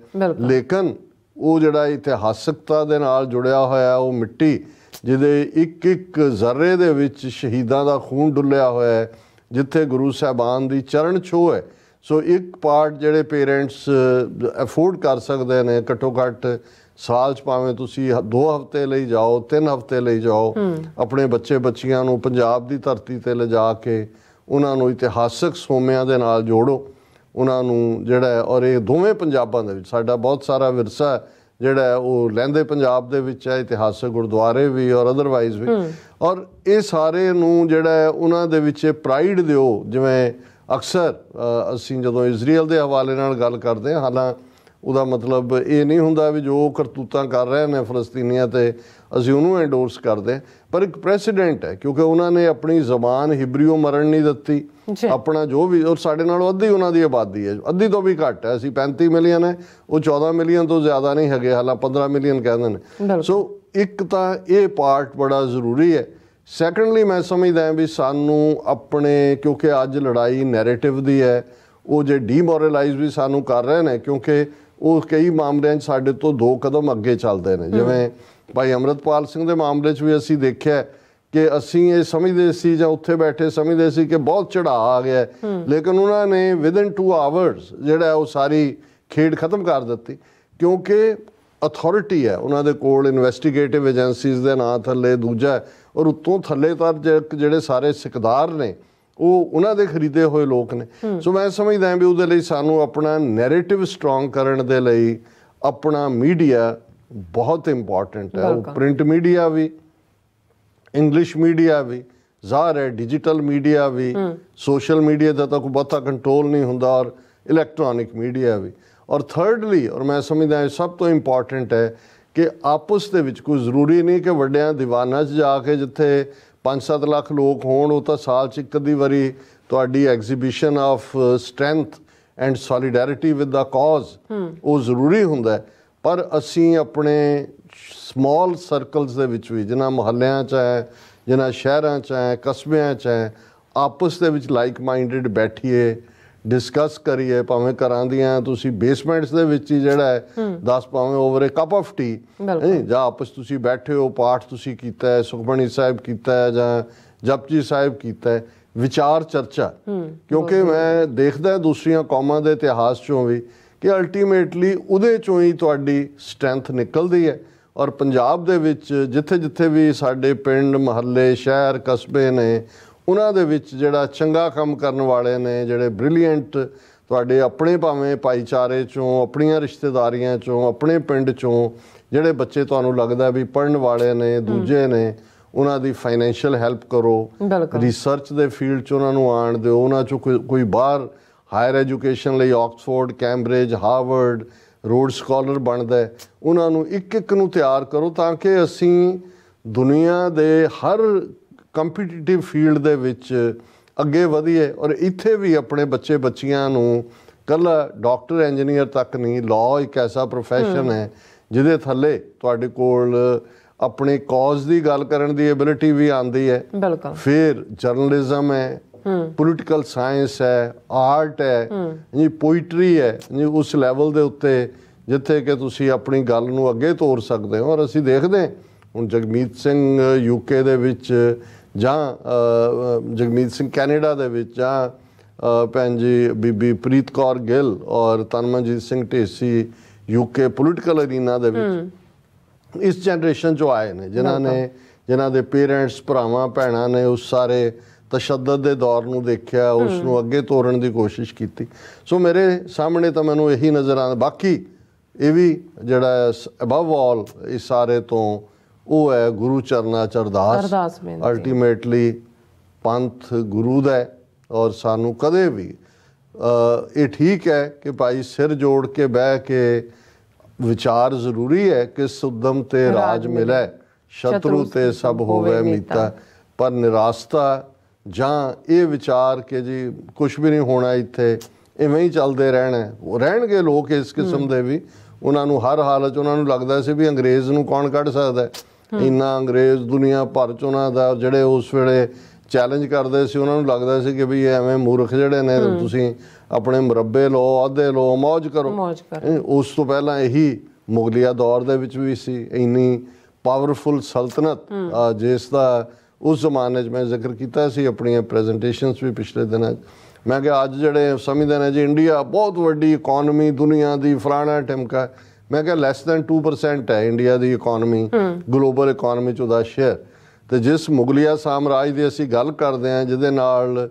ਲੇਕਿਨ ਉਹ ਜਿਹੜਾ ਇਤਿਹਾਸਕਤਾ ਦੇ ਨਾਲ ਜੁੜਿਆ ਹੋਇਆ ਉਹ ਮਿੱਟੀ ਜਿਹਦੇ ਇੱਕ ਇੱਕ ਜ਼ਰਰੇ ਦੇ ਵਿੱਚ ਸ਼ਹੀਦਾਂ ਦਾ ਖੂਨ ਡੁੱਲਿਆ ਹੋਇਆ ਹੈ ਜਿੱਥੇ ਗੁਰੂ ਸਾਹਿਬਾਨ ਦੀ ਚਰਨ ਛੋਹ ਹੈ ਸੋ ਇੱਕ ਪਾਰਟ ਜਿਹੜੇ ਪੇਰੈਂਟਸ ਅਫੋਰਡ ਕਰ ਸਕਦੇ ਨੇ ਘੱਟੋ ਘੱਟ ਸਾਲ ਚ ਪਾਵੇਂ ਤੁਸੀਂ 2 ਹਫ਼ਤੇ ਲਈ ਜਾਓ 3 ਹਫ਼ਤੇ ਲਈ ਜਾਓ ਆਪਣੇ ਬੱਚੇ ਬੱਚੀਆਂ ਨੂੰ ਪੰਜਾਬ ਦੀ ਧਰਤੀ ਤੇ ਲਿਜਾ ਕੇ ਉਹਨਾਂ ਨੂੰ ਇਤਿਹਾਸਕ ਸੋਮਿਆਂ ਦੇ ਨਾਲ ਜੋੜੋ ਉਹਨਾਂ ਨੂੰ ਜਿਹੜਾ ਔਰ ਇਹ ਦੋਵੇਂ ਪੰਜਾਬਾਂ ਦੇ ਵਿੱਚ ਸਾਡਾ ਬਹੁਤ ਸਾਰਾ ਵਿਰਸਾ ਹੈ ਜਿਹੜਾ ਉਹ ਲਹਿੰਦੇ ਪੰਜਾਬ ਦੇ ਵਿੱਚ ਹੈ ਇਤਿਹਾਸਕ ਗੁਰਦੁਆਰੇ ਵੀ ਔਰ ਅਦਰਵਾਈਜ਼ ਵੀ ਔਰ ਇਹ ਸਾਰੇ ਨੂੰ ਜਿਹੜਾ ਉਹਨਾਂ ਦੇ ਵਿੱਚ ਪ੍ਰਾਈਡ ਦਿਓ ਜਿਵੇਂ ਅਕਸਰ ਅਸੀਂ ਜਦੋਂ ਇਜ਼ਰਾਈਲ ਦੇ ਹਵਾਲੇ ਨਾਲ ਗੱਲ ਕਰਦੇ ਹਾਂ ਹਾਲਾਂ ਉਹਦਾ ਮਤਲਬ ਇਹ ਨਹੀਂ ਹੁੰਦਾ ਵੀ ਜੋ ਕਰਤੂਤਾਂ ਕਰ ਰਹੇ ਨੇ ਫਲਸਤੀਨੀਆਂ ਤੇ ਅਸੀਂ ਉਹਨੂੰ ਐਂਡੋਰਸ ਕਰਦੇ ਹਾਂ ਪਰ ਇੱਕ ਪ੍ਰੈਸੀਡੈਂਟ ਹੈ ਕਿਉਂਕਿ ਉਹਨਾਂ ਨੇ ਆਪਣੀ ਜ਼ਬਾਨ ਹਿਬਰੀਓ ਮਰਨ ਨਹੀਂ ਦਿੱਤੀ ਆਪਣਾ ਜੋ ਵੀ ਔਰ ਸਾਡੇ ਨਾਲੋਂ ਅੱਧੀ ਉਹਨਾਂ ਦੀ ਆਬਾਦੀ ਹੈ ਅੱਧੀ ਤੋਂ ਵੀ ਘੱਟ ਹੈ ਅਸੀਂ 35 ਮਿਲੀਅਨ ਹੈ ਉਹ 14 ਮਿਲੀਅਨ ਤੋਂ ਜ਼ਿਆਦਾ ਨਹੀਂ ਹੈਗੇ ਹਾਲਾਂ 15 ਮਿਲੀਅਨ ਕਹਿੰਦੇ ਨੇ ਸੋ ਇੱਕ ਤਾਂ ਇਹ ਪਾਰਟ ਬੜਾ ਜ਼ਰੂਰੀ ਹੈ ਸੈਕੰਡਲੀ ਮੈਂ ਸਮਝਦਾ ਹਾਂ ਵੀ ਸਾਨੂੰ ਆਪਣੇ ਕਿਉਂਕਿ ਅੱਜ ਲੜਾਈ ਨੈਰੇਟਿਵ ਦੀ ਹੈ ਉਹ ਜੇ ਡੀਮੋਰਲਾਈਜ਼ ਵੀ ਸਾਨੂੰ ਕਰ ਰਹੇ ਨੇ ਕਿਉਂਕਿ ਉਹ ਕਈ ਮਾਮਲਿਆਂ 'ਚ ਸਾਡੇ ਤੋਂ ਦੋ ਕਦਮ ਅੱਗੇ ਚੱਲਦੇ ਨੇ ਜਿਵੇਂ ਭਾਈ ਅਮਰਤਪਾਲ ਸਿੰਘ ਦੇ ਮਾਮਲੇ 'ਚ ਵੀ ਅਸੀਂ ਦੇਖਿਆ ਕਿ ਅਸੀਂ ਇਹ ਸਮਝਦੇ ਸੀ ਜਾਂ ਉੱਥੇ ਬੈਠੇ ਸਮਝਦੇ ਸੀ ਕਿ ਬਹੁਤ ਚੜਾ ਆ ਗਿਆ ਲੇਕਿਨ ਉਹਨਾਂ ਨੇ ਵਿਦਨ 2 ਆਵਰਸ ਜਿਹੜਾ ਉਹ ਸਾਰੀ ਖੇਡ ਖਤਮ ਕਰ ਦਿੱਤੀ ਕਿਉਂਕਿ ਅਥਾਰਟੀ ਹੈ ਉਹਨਾਂ ਦੇ ਕੋਲ ਇਨਵੈਸਟੀਗੇਟਿਵ ਏਜੰਸੀਜ਼ ਦੇ ਨਾਂ ਥੱਲੇ ਦੂਜਾ ਔਰ ਉੱਤੋਂ ਥੱਲੇ ਤੱਕ ਜਿਹੜੇ ਸਾਰੇ ਸਿਕਦਾਰ ਨੇ ਉਹ ਉਹਨਾਂ ਦੇ ਖਰੀਦੇ ਹੋਏ ਲੋਕ ਨੇ ਸੋ ਮੈਂ ਸਮਝਦਾ ਹਾਂ ਵੀ ਉਹਦੇ ਲਈ ਸਾਨੂੰ ਆਪਣਾ ਨੈਰੇਟਿਵ ਸਟਰੋਂਗ ਕਰਨ ਦੇ ਲਈ ਆਪਣਾ ਮੀਡੀਆ ਬਹੁਤ ਇੰਪੋਰਟੈਂਟ ਹੈ ਉਹ ਪ੍ਰਿੰਟ ਮੀਡੀਆ ਵੀ ਇੰਗਲਿਸ਼ ਮੀਡੀਆ ਵੀ ਜ਼ਾਹਰ ਹੈ ਡਿਜੀਟਲ ਮੀਡੀਆ ਵੀ ਸੋਸ਼ਲ ਮੀਡੀਆ ਦਾ ਤਾਂ ਕੋਈ ਬਹੁਤਾ ਕੰਟਰੋਲ ਨਹੀਂ ਹੁੰਦਾ ਔਰ ਇਲੈਕਟ੍ਰੋਨਿਕ ਮੀਡੀਆ ਵੀ ਔਰ ਥਰਡਲੀ ਔਰ ਮੈਂ ਸਮਝਦਾ ਹਾਂ ਸਭ ਤੋਂ ਇੰਪੋਰਟੈਂਟ ਹੈ ਕਿ ਆਪਸ ਦੇ ਵਿੱਚ ਕੋਈ ਜ਼ਰੂਰੀ ਨਹੀਂ ਕਿ ਵੱਡਿਆਂ ਦੀਵਾਨਾਂ 'ਚ ਜਾ ਕੇ ਜਿੱਥੇ 5-7 ਲੱਖ ਲੋਕ ਹੋਣ ਉਹ ਤਾਂ ਸਾਲ 'ਚ ਇੱਕ ਅੱਧੀ ਵਾਰੀ ਤੁਹਾਡੀ exhibition of strength and solidarity with the cause ਉਹ ਜ਼ਰੂਰੀ ਹੁੰਦਾ ਹੈ ਪਰ ਅਸੀਂ ਆਪਣੇ ਸਮਾਲ ਸਰਕਲਸ ਦੇ ਵਿੱਚ ਵੀ ਜਿਨ੍ਹਾਂ ਮੁਹੱਲਿਆਂ 'ਚ ਹੈ ਜਿਨ੍ਹਾਂ ਸ਼ਹਿਰਾਂ 'ਚ ਹੈ ਕਸਬਿਆਂ 'ਚ ਹੈ ਆਪਸ ਦੇ ਵਿੱਚ ਲਾਈਕ ਮਾਈਂਡਡ ਬੈਠੀਏ ਡਿਸਕਸ ਕਰੀਏ ਭਾਵੇਂ ਘਰਾਂ ਦੀਆਂ ਤੁਸੀਂ ਬੇਸਮੈਂਟਸ ਦੇ ਵਿੱਚ ਹੀ ਜਿਹੜਾ ਹੈ 10 ਭਾਵੇਂ over a cup of tea ਨਹੀਂ ਜਾਂ ਆਪਸ ਤੁਸੀਂ ਬੈਠੇ ਹੋ ਪਾਠ ਤੁਸੀਂ ਕੀਤਾ ਹੈ ਸੁਖਮਣੀ ਸਾਹਿਬ ਕੀਤਾ ਹੈ ਜਾਂ ਜਪਜੀ ਸਾਹਿਬ ਕੀਤਾ ਹੈ ਵਿਚਾਰ ਚਰਚਾ ਕਿਉਂਕਿ ਮੈਂ ਦੇਖਦਾ ਦੂਸਰੀਆਂ ਕੌਮਾਂ ਦੇ ਇਤਿਹਾਸ ਚੋਂ ਵੀ ਕਿ ਅਲਟੀਮੇਟਲੀ ਉਹਦੇ ਚੋਂ ਹੀ ਤੁਹਾਡੀ ਸਟਰੈਂਥ ਨਿਕਲਦੀ ਹੈ ਔਰ ਪੰਜਾਬ ਦੇ ਵਿੱਚ ਜਿੱਥੇ-ਜਿੱਥੇ ਵੀ ਸਾਡੇ ਪਿੰਡ ਮਹੱਲੇ ਸ਼ਹਿਰ ਕਸਬੇ ਨੇ ਉਹਨਾਂ ਦੇ ਵਿੱਚ ਜਿਹੜਾ ਚੰਗਾ ਕੰਮ ਕਰਨ ਵਾਲੇ ਨੇ ਜਿਹੜੇ ਬ੍ਰਿਲੀਅੰਟ ਤੁਹਾਡੇ ਆਪਣੇ ਭਾਵੇਂ ਭਾਈਚਾਰੇ ਚੋਂ ਆਪਣੀਆਂ ਰਿਸ਼ਤੇਦਾਰੀਆਂ ਚੋਂ ਆਪਣੇ ਪਿੰਡ ਚੋਂ ਜਿਹੜੇ ਬੱਚੇ ਤੁਹਾਨੂੰ ਲੱਗਦਾ ਵੀ ਪੜਨ ਵਾਲੇ ਨੇ ਦੂਜੇ ਨੇ ਉਹਨਾਂ ਦੀ ਫਾਈਨੈਂਸ਼ੀਅਲ ਹੈਲਪ ਕਰੋ ਰਿਸਰਚ ਦੇ ਫੀਲਡ 'ਚ ਉਹਨਾਂ ਨੂੰ ਆਣ ਦਿਓ ਉਹਨਾਂ ਚ ਕੋਈ ਬਾਹਰ ਹਾਇਰ ਐਜੂਕੇਸ਼ਨ ਲਈ Oxford Cambridge Harvard Rhodes scholar ਬਣਦਾ ਉਹਨਾਂ ਨੂੰ ਇੱਕ ਇੱਕ ਨੂੰ ਤਿਆਰ ਕਰੋ ਤਾਂ ਕਿ ਅਸੀਂ ਦੁਨੀਆ ਦੇ ਹਰ ਕੰਪੀਟੀਟਿਵ ਫੀਲਡ ਦੇ ਵਿੱਚ ਅੱਗੇ ਵਧੀਏ ਔਰ ਇੱਥੇ ਵੀ ਆਪਣੇ ਬੱਚੇ ਬੱਚੀਆਂ ਨੂੰ ਕੱਲਾ ਡਾਕਟਰ ਇੰਜੀਨੀਅਰ ਤੱਕ ਨਹੀਂ ਲਾਅ ਇੱਕ ਐਸਾ profession ਹੈ ਜਿਹਦੇ ਥੱਲੇ ਤੁਹਾਡੇ ਕੋਲ ਆਪਣੇ ਕੌਜ਼ ਦੀ ਗੱਲ ਕਰਨ ਦੀ ਐਬਿਲਿਟੀ ਵੀ ਆਂਦੀ ਹੈ ਬਿਲਕੁਲ ਫਿਰ ਜਰਨਲਿਜ਼ਮ ਹੈ ਪੋਲੀਟੀਕਲ ਸਾਇੰਸ ਹੈ ਆਰਟ ਹੈ ਜੀ ਪੋਇਟਰੀ ਹੈ ਜੀ ਉਸ ਲੈਵਲ ਦੇ ਉੱਤੇ ਜਿੱਥੇ ਕਿ ਤੁਸੀਂ ਆਪਣੀ ਗੱਲ ਨੂੰ ਅੱਗੇ ਤੋਰ ਸਕਦੇ ਹੋ ਔਰ ਅਸੀਂ ਦੇਖਦੇ ਹੁਣ ਜਗਮੀਤ ਸਿੰਘ ਯੂਕੇ ਦੇ ਵਿੱਚ ਜਾਂ ਜਗਮੀਤ ਸਿੰਘ ਕੈਨੇਡਾ ਦੇ ਵਿੱਚ ਜਾਂ ਭੈਣ ਜੀ ਬੀਬੀ ਪ੍ਰੀਤ ਕੌਰ ਗਿੱਲ ਔਰ Tanmanjeet Singh Dhesi UK political arena ਦੇ ਵਿੱਚ ਇਸ ਜਨਰੇਸ਼ਨ ਜੋ ਆਏ ਨੇ ਜਿਨ੍ਹਾਂ ਨੇ ਜਿਨ੍ਹਾਂ ਦੇ ਪੇਰੈਂਟਸ ਭਰਾਵਾਂ ਭੈਣਾਂ ਨੇ ਉਸ ਸਾਰੇ ਤਸ਼ੱਦਦ ਦੇ ਦੌਰ ਨੂੰ ਦੇਖਿਆ ਉਸ ਨੂੰ ਅੱਗੇ ਤੋਰਨ ਦੀ ਕੋਸ਼ਿਸ਼ ਕੀਤੀ ਸੋ ਮੇਰੇ ਸਾਹਮਣੇ ਤਾਂ ਮੈਨੂੰ ਇਹੀ ਨਜ਼ਰ ਆਉਂਦਾ ਬਾਕੀ ਇਹ ਵੀ ਜਿਹੜਾ ਅਬਵ ਆਲ ਇਸ ਸਾਰੇ ਤੋਂ ਉਹ ਹੈ ਗੁਰੂ ਚਰਨਾ ਚਰਦਾਸ ਅਲਟੀਮੇਟਲੀ ਪੰਥ ਗੁਰੂ ਦਾ ਔਰ ਸਾਨੂੰ ਕਦੇ ਵੀ ਇਹ ਠੀਕ ਹੈ ਕਿ ਭਾਈ ਸਿਰ ਜੋੜ ਕੇ ਬਹਿ ਕੇ ਵਿਚਾਰ ਜ਼ਰੂਰੀ ਹੈ ਕਿ ਸੁਦਮ ਤੇ ਰਾਜ ਮਿਲੇ ਸ਼ਤਰੂ ਤੇ ਸਭ ਹੋਵੇ ਮੀਤਾ ਪਰ ਨਿਰਾਸਤਾ ਜਾਂ ਇਹ ਵਿਚਾਰ ਕਿ ਜੀ ਕੁਝ ਵੀ ਨਹੀਂ ਹੋਣਾ ਇੱਥੇ ਇਵੇਂ ਹੀ ਚੱਲਦੇ ਰਹਿਣਾ ਉਹ ਰਹਿਣਗੇ ਲੋਕ ਇਸ ਕਿਸਮ ਦੇ ਵੀ ਉਹਨਾਂ ਨੂੰ ਹਰ ਹਾਲਤ ਉਹਨਾਂ ਨੂੰ ਲੱਗਦਾ ਸੀ ਵੀ ਅੰਗਰੇਜ਼ ਨੂੰ ਕੌਣ ਕੱਢ ਸਕਦਾ ਹੈ ਇੰਨਾ ਅੰਗਰੇਜ਼ ਦੁਨੀਆ ਭਰ ਚ ਉਹਨਾਂ ਦਾ ਜਿਹੜੇ ਉਸ ਵੇਲੇ ਚੈਲੰਜ ਕਰਦੇ ਸੀ ਉਹਨਾਂ ਨੂੰ ਲੱਗਦਾ ਸੀ ਕਿ ਵੀ ਇਹ ਐਵੇਂ ਮੂਰਖ ਜਿਹੜੇ ਨੇ ਤੁਸੀਂ ਆਪਣੇ ਮਰੱਬੇ ਲੋ ਆਧੇ ਲੋ ਮौज ਕਰੋ ਉਸ ਤੋਂ ਪਹਿਲਾਂ ਇਹੀ ਮੁਗਲਿਆ ਦੌਰ ਦੇ ਵਿੱਚ ਵੀ ਸੀ ਇੰਨੀ ਪਾਵਰਫੁਲ ਸਲਤਨਤ ਜਿਸ ਦਾ ਉਸ ਜ਼ਮਾਨੇ 'ਚ ਮੈਂ ਜ਼ਿਕਰ ਕੀਤਾ ਸੀ ਆਪਣੀਆਂ ਪ੍ਰੈਜੈਂਟੇਸ਼ਨਸ ਵੀ ਪਿਛਲੇ ਦਿਨਾਂ 'ਚ ਮੈਂ ਕਿਹਾ ਅੱਜ ਜਿਹੜੇ ਸਮਝਦੇ ਨੇ ਜੀ ਇੰਡੀਆ ਬਹੁਤ ਵੱਡੀ ਇਕਨੋਮੀ ਦੁਨੀਆ ਦੀ ਫਰਾਨਾ ਟਿਮਕਾ ਮੈਂ ਕਿਹਾ ਲੈਸ ਦੈਨ 2% ਹੈ ਇੰਡੀਆ ਦੀ ਇਕਨੋਮੀ ਗਲੋਬਲ ਇਕਨੋਮੀ 'ਚ ਉਹਦਾ ਸ਼ੇਅਰ ਤੇ ਜਿਸ ਮੁਗਲਿਆ ਸਾਮਰਾਜ ਦੀ ਅਸੀਂ ਗੱਲ ਕਰਦੇ ਆਂ ਜਿਹਦੇ ਨਾਲ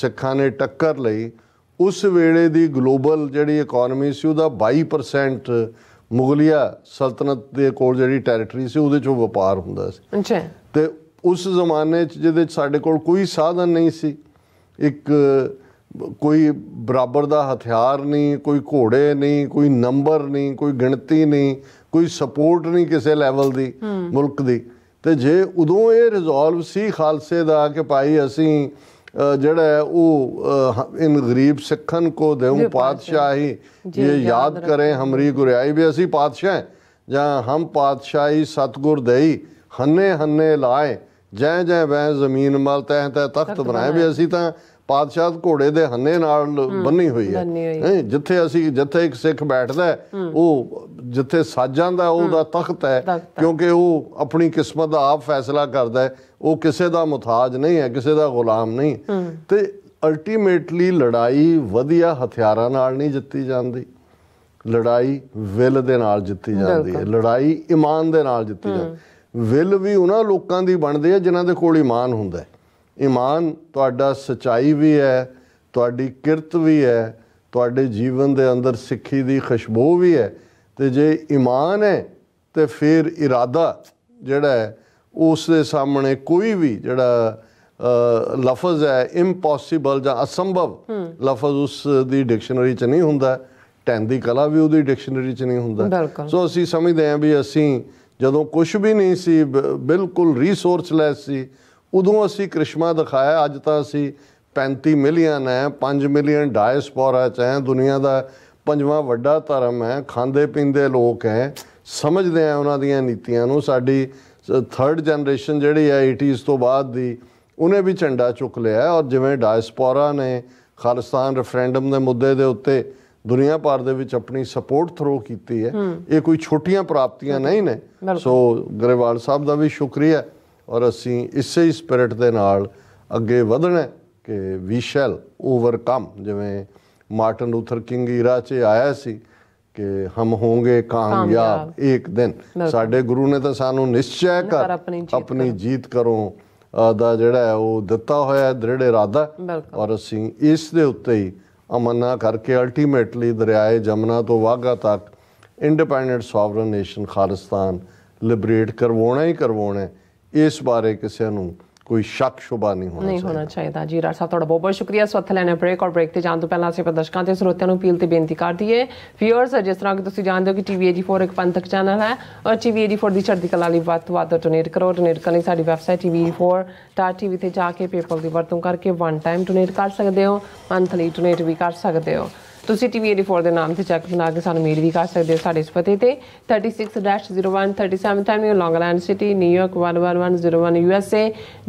ਸਿੱਖਾਂ ਨੇ ਟੱਕਰ ਲਈ ਉਸ ਵੇਲੇ ਦੀ ਗਲੋਬਲ ਜਿਹੜੀ ਇਕਨੋਮੀ ਸੀ ਉਹਦਾ 22% ਮੁਗਲਿਆ ਸਲਤਨਤ ਦੇ ਕੋਲ ਜਿਹੜੀ ਟੈਰੀਟਰੀ ਸੀ ਉਹਦੇ ਚੋਂ ਵਪਾਰ ਹੁੰਦਾ ਸੀ ਅੱਛਾ ਤੇ ਉਸ ਜ਼ਮਾਨੇ 'ਚ ਜਿਹਦੇ ਸਾਡੇ ਕੋਲ ਕੋਈ ਸਾਧਨ ਨਹੀਂ ਸੀ ਇੱਕ ਕੋਈ ਬਰਾਬਰ ਦਾ ਹਥਿਆਰ ਨਹੀਂ ਕੋਈ ਘੋੜੇ ਨਹੀਂ ਕੋਈ ਨੰਬਰ ਨਹੀਂ ਕੋਈ ਗਿਣਤੀ ਨਹੀਂ ਕੋਈ ਸਪੋਰਟ ਨਹੀਂ ਕਿਸੇ ਲੈਵਲ ਦੀ ਮੁਲਕ ਦੀ ਤੇ ਜੇ ਉਦੋਂ ਇਹ ਰਿਜ਼ੋਲਵ ਸੀ ਖਾਲਸੇ ਦਾ ਕਿ ਭਾਈ ਅਸੀਂ ਜਿਹੜਾ ਹੈ ਉਹ ਇਨ ਗਰੀਬ ਸਿੱਖਨ ਕੋ ਦੇਉ ਪਾਤਸ਼ਾਹੀ ਇਹ ਯਾਦ ਕਰੇ ਹਮਰੀ ਗੁਰਿਆਈ ਵੀ ਅਸੀਂ ਪਾਤਸ਼ਾਹ ਜਾਂ ਹਮ ਪਾਤਸ਼ਾਹੀ ਸਤਗੁਰ ਦੇਈ ਹੰਨੇ ਹੰਨੇ ਲਾਏ ਜੈ ਜੈ ਵੈ ਜ਼ਮੀਨ ਮਲ ਤੈ ਤੈ ਤਖਤ ਬਣਾਏ ਵੀ ਅਸੀਂ ਤਾਂ ਪਾਦਸ਼ਾਹ ਘੋੜੇ ਦੇ ਹੰਨੇ ਨਾਲ ਬੰਨੀ ਹੋਈ ਹੈ ਜਿੱਥੇ ਅਸੀਂ ਜਿੱਥੇ ਇੱਕ ਸਿੱਖ ਬੈਠਦਾ ਉਹ ਜਿੱਥੇ ਸਾਜਾਂ ਦਾ ਉਹਦਾ ਤਖਤ ਹੈ ਕਿਉਂਕਿ ਉਹ ਆਪਣੀ ਕਿਸਮਤ ਦਾ ਆਪ ਫੈਸਲਾ ਕਰਦਾ ਹੈ ਉਹ ਕਿਸੇ ਦਾ ਮੁਤਾਜ ਨਹੀਂ ਹੈ ਕਿਸੇ ਦਾ ਗੁਲਾਮ ਨਹੀਂ ਤੇ ਅਲਟੀਮੇਟਲੀ ਲੜਾਈ ਵਧੀਆ ਹਥਿਆਰਾਂ ਨਾਲ ਨਹੀਂ ਜਿੱਤੀ ਜਾਂਦੀ ਲੜਾਈ ਵਿਲ ਦੇ ਨਾਲ ਜਿੱਤੀ ਜਾਂਦੀ ਹੈ ਲੜਾਈ ਇਮਾਨ ਦੇ ਨਾਲ ਜਿੱਤੀ ਜਾਂਦੀ ਹੈ ਵਿਲ ਵੀ ਉਹਨਾਂ ਲੋਕਾਂ ਦੀ ਬਣਦੇ ਆ ਜਿਨ੍ਹਾਂ ਦੇ ਕੋਲ ਈਮਾਨ ਹੁੰਦਾ ਹੈ ਈਮਾਨ ਤੁਹਾਡਾ ਸਚਾਈ ਵੀ ਹੈ ਤੁਹਾਡੀ ਕਿਰਤ ਵੀ ਹੈ ਤੁਹਾਡੇ ਜੀਵਨ ਦੇ ਅੰਦਰ ਸਿੱਖੀ ਦੀ ਖੁਸ਼ਬੂ ਵੀ ਹੈ ਤੇ ਜੇ ਈਮਾਨ ਹੈ ਤੇ ਫਿਰ ਇਰਾਦਾ ਜਿਹੜਾ ਉਸ ਦੇ ਸਾਹਮਣੇ ਕੋਈ ਵੀ ਜਿਹੜਾ ਲਫ਼ਜ਼ ਹੈ ਇੰਪੋਸੀਬਲ ਜਾਂ ਅਸੰਭਵ ਲਫ਼ਜ਼ ਉਸ ਦੀ ਡਿਕਸ਼ਨਰੀ 'ਚ ਨਹੀਂ ਹੁੰਦਾ ਟੈਂਦੀ ਦੀ ਕਲਾ ਵੀ ਉਹਦੀ ਡਿਕਸ਼ਨਰੀ 'ਚ ਨਹੀਂ ਹੁੰਦਾ ਸੋ ਅਸੀਂ ਸਮਝਦੇ ਹਾਂ ਵੀ ਅਸੀਂ ਜਦੋਂ ਕੁਝ ਵੀ ਨਹੀਂ ਸੀ ਬਿਲਕੁਲ ਰਿਸੋਰਸਲੈਸ ਸੀ ਉਦੋਂ ਅਸੀਂ ਕ੍ਰਿਸ਼ਮਾ ਦਿਖਾਇਆ ਅੱਜ ਤਾਂ ਅਸੀਂ 35 ਮਿਲੀਅਨ ਹੈ 5 ਮਿਲੀਅਨ ਡਾਇਸਪੋਰਾ ਚ ਹੈ ਦੁਨੀਆ ਦਾ ਪੰਜਵਾਂ ਵੱਡਾ ਧਰਮ ਹੈ ਖਾਂਦੇ ਪੀਂਦੇ ਲੋਕ ਹੈ ਸਮਝਦੇ ਆ ਉਹਨਾਂ ਦੀਆਂ ਨੀਤੀਆਂ ਨੂੰ ਸਾਡੀ ਥਰਡ ਜਨਰੇਸ਼ਨ ਜਿਹੜੀ ਹੈ 80s ਤੋਂ ਬਾਅਦ ਦੀ ਉਹਨੇ ਵੀ ਝੰਡਾ ਚੁੱਕ ਲਿਆ ਔਰ ਜਿਵੇਂ ਡਾਇਸਪੋਰਾ ਨੇ ਖਾਲਿਸਤਾਨ ਰੈਫਰੈਂਡਮ ਦੇ ਮੁੱਦੇ ਦੇ ਉੱਤੇ ਦੁਨੀਆ ਭਰ ਦੇ ਵਿੱਚ ਆਪਣੀ ਸਪੋਰਟ ਥਰੋ ਕੀਤੀ ਹੈ ਇਹ ਕੋਈ ਛੋਟੀਆਂ ਪ੍ਰਾਪਤੀਆਂ ਨਹੀਂ ਨੇ ਸੋ ਗਰੇਵਾਲ ਸਾਹਿਬ ਦਾ ਵੀ ਸ਼ੁਕਰੀਆ ਔਰ ਅਸੀਂ ਇਸੇ ਹੀ ਸਪਿਰਿਟ ਦੇ ਨਾਲ ਅੱਗੇ ਵਧਣਾ ਕਿ ਵੀ ਸ਼ੈਲ ਓਵਰਕਮ ਜਿਵੇਂ ਮਾਰਟਨ ਲੂਥਰ ਕਿੰਗ ਇਰਾ 'ਚ ਆਇਆ ਸੀ ਕਿ ਹਮ ਹੋਗੇ ਕਾਮਯਾਬ ਇੱਕ ਦਿਨ ਸਾਡੇ ਗੁਰੂ ਨੇ ਤਾਂ ਸਾਨੂੰ ਨਿਸ਼ਚੈ ਕਰ ਆਪਣੀ ਜੀਤ ਕਰੋ ਦਾ ਜਿਹੜਾ ਉਹ ਦਿੱਤਾ ਹੋਇਆ ਹੈ ਦ੍ਰਿੜ ਇਰਾਦਾ ਔਰ ਅਸੀਂ ਇਸ ਦੇ ਉੱਤੇ ਹੀ ਅਮਨਾ ਕਰਕੇ ਅਲਟੀਮੇਟਲੀ ਦਰਿਆਏ ਜਮਨਾ ਤੋਂ ਵਾਗਾ ਤੱਕ independent sovereign nation Khalistan liberate ਕਰਵਾਉਣਾ ਹੀ ਕਰਵਾਉਣਾ ਇਸ ਬਾਰੇ ਕਿਸੇ ਨੂੰ ਕੋਈ ਸ਼ੱਕ ਸ਼ੁਬਾ ਨਹੀਂ ਹੋਣਾ ਚਾਹੀਦਾ ਨਹੀਂ ਹੋਣਾ ਚਾਹੀਦਾ ਜੀ ਰਾਜ ਸਾਹਿਬ ਤੁਹਾਡਾ ਬਹੁਤ ਬਹੁਤ ਸ਼ੁਕਰੀਆ ਸਵੱਥ ਲੈਣੇ ਬ੍ਰੇਕ ਔਰ ਬ੍ਰੇਕ ਤੇ ਜਾਣ ਤੋਂ ਪਹਿਲਾਂ ਅਸੀਂ ਪ੍ਰਦਰਸ਼ਕਾਂ ਤੇ ਸਰੋਤਿਆਂ ਨੂੰ ਅਪੀਲ ਤੇ ਬੇਨਤੀ ਕਰਦੀ ਹੈ ਵਿਅਰਸ ਜਿਸ ਤਰ੍ਹਾਂ ਕਿ ਤੁਸੀਂ ਜਾਣਦੇ ਹੋ ਕਿ ਟੀਵੀ 4 ਇੱਕ ਪੰਥਕ ਚੈਨਲ ਹੈ ਔਰ ਟੀਵੀ 4 ਦੀ ਚੜ੍ਹਦੀ ਕਲਾ ਲਈ ਵੱਧ ਤੋਂ ਵੱਧ ਡੋਨੇਟ ਕਰੋ ਡੋਨੇਟ ਕਰਨ ਲਈ ਸਾਡੀ ਵੈਬਸਾਈਟ ਟੀਵੀ ਤੇ ਜਾ ਕੇ ਪੇਪਲ ਦੀ ਵਰਤੋਂ ਕਰਕੇ ਵਨ ਟਾਈਮ ਡੋਨੇਟ ਕਰ ਸਕਦੇ ਹੋ ਮੰਥਲੀ ਡੋਨੇਟ ਵੀ ਕਰ ਸਕਦੇ ਹੋ ਤੁਸੀਂ ਟੀਵੀ 84 ਦੇ ਨਾਮ ਤੇ ਚੈੱਕ ਬਣਾ ਕੇ ਸਾਨੂੰ ਮੇਲ ਵੀ ਕਰ ਸਕਦੇ ਹੋ ਸਾਡੇ ਇਸ ਪਤੇ ਤੇ 36-01 37 time Long Island City New York 11101 USA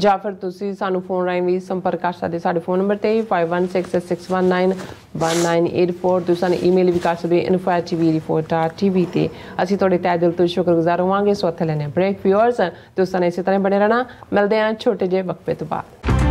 ਜਾਂ ਫਿਰ ਤੁਸੀਂ ਸਾਨੂੰ ਫੋਨ ਰਾਹੀਂ ਵੀ ਸੰਪਰਕ ਕਰ ਸਕਦੇ ਸਾਡੇ ਫੋਨ ਨੰਬਰ ਤੇ 5166191984 ਤੁਸੀਂ ਸਾਨੂੰ ਈਮੇਲ ਵੀ ਕਰ ਸਕਦੇ info@tv84.tv ਤੇ ਅਸੀਂ ਤੁਹਾਡੇ ਤਹਿ ਦਿਲ ਤੋਂ ਸ਼ੁਕਰਗੁਜ਼ਾਰ ਹੋਵਾਂਗੇ ਸੋ ਅੱਥੇ ਲੈਣੇ ਬ੍ਰੇਕ ਵਿਅਰਸ ਤੁਸੀਂ ਸਾਨੂੰ ਇਸੇ ਤਰ੍ਹਾਂ ਬਣੇ ਰਹਿਣਾ ਮਿਲਦੇ ਹਾਂ ਛੋਟੇ ਜਿਹੇ ਵਕਫੇ ਤੋਂ ਬਾਅਦ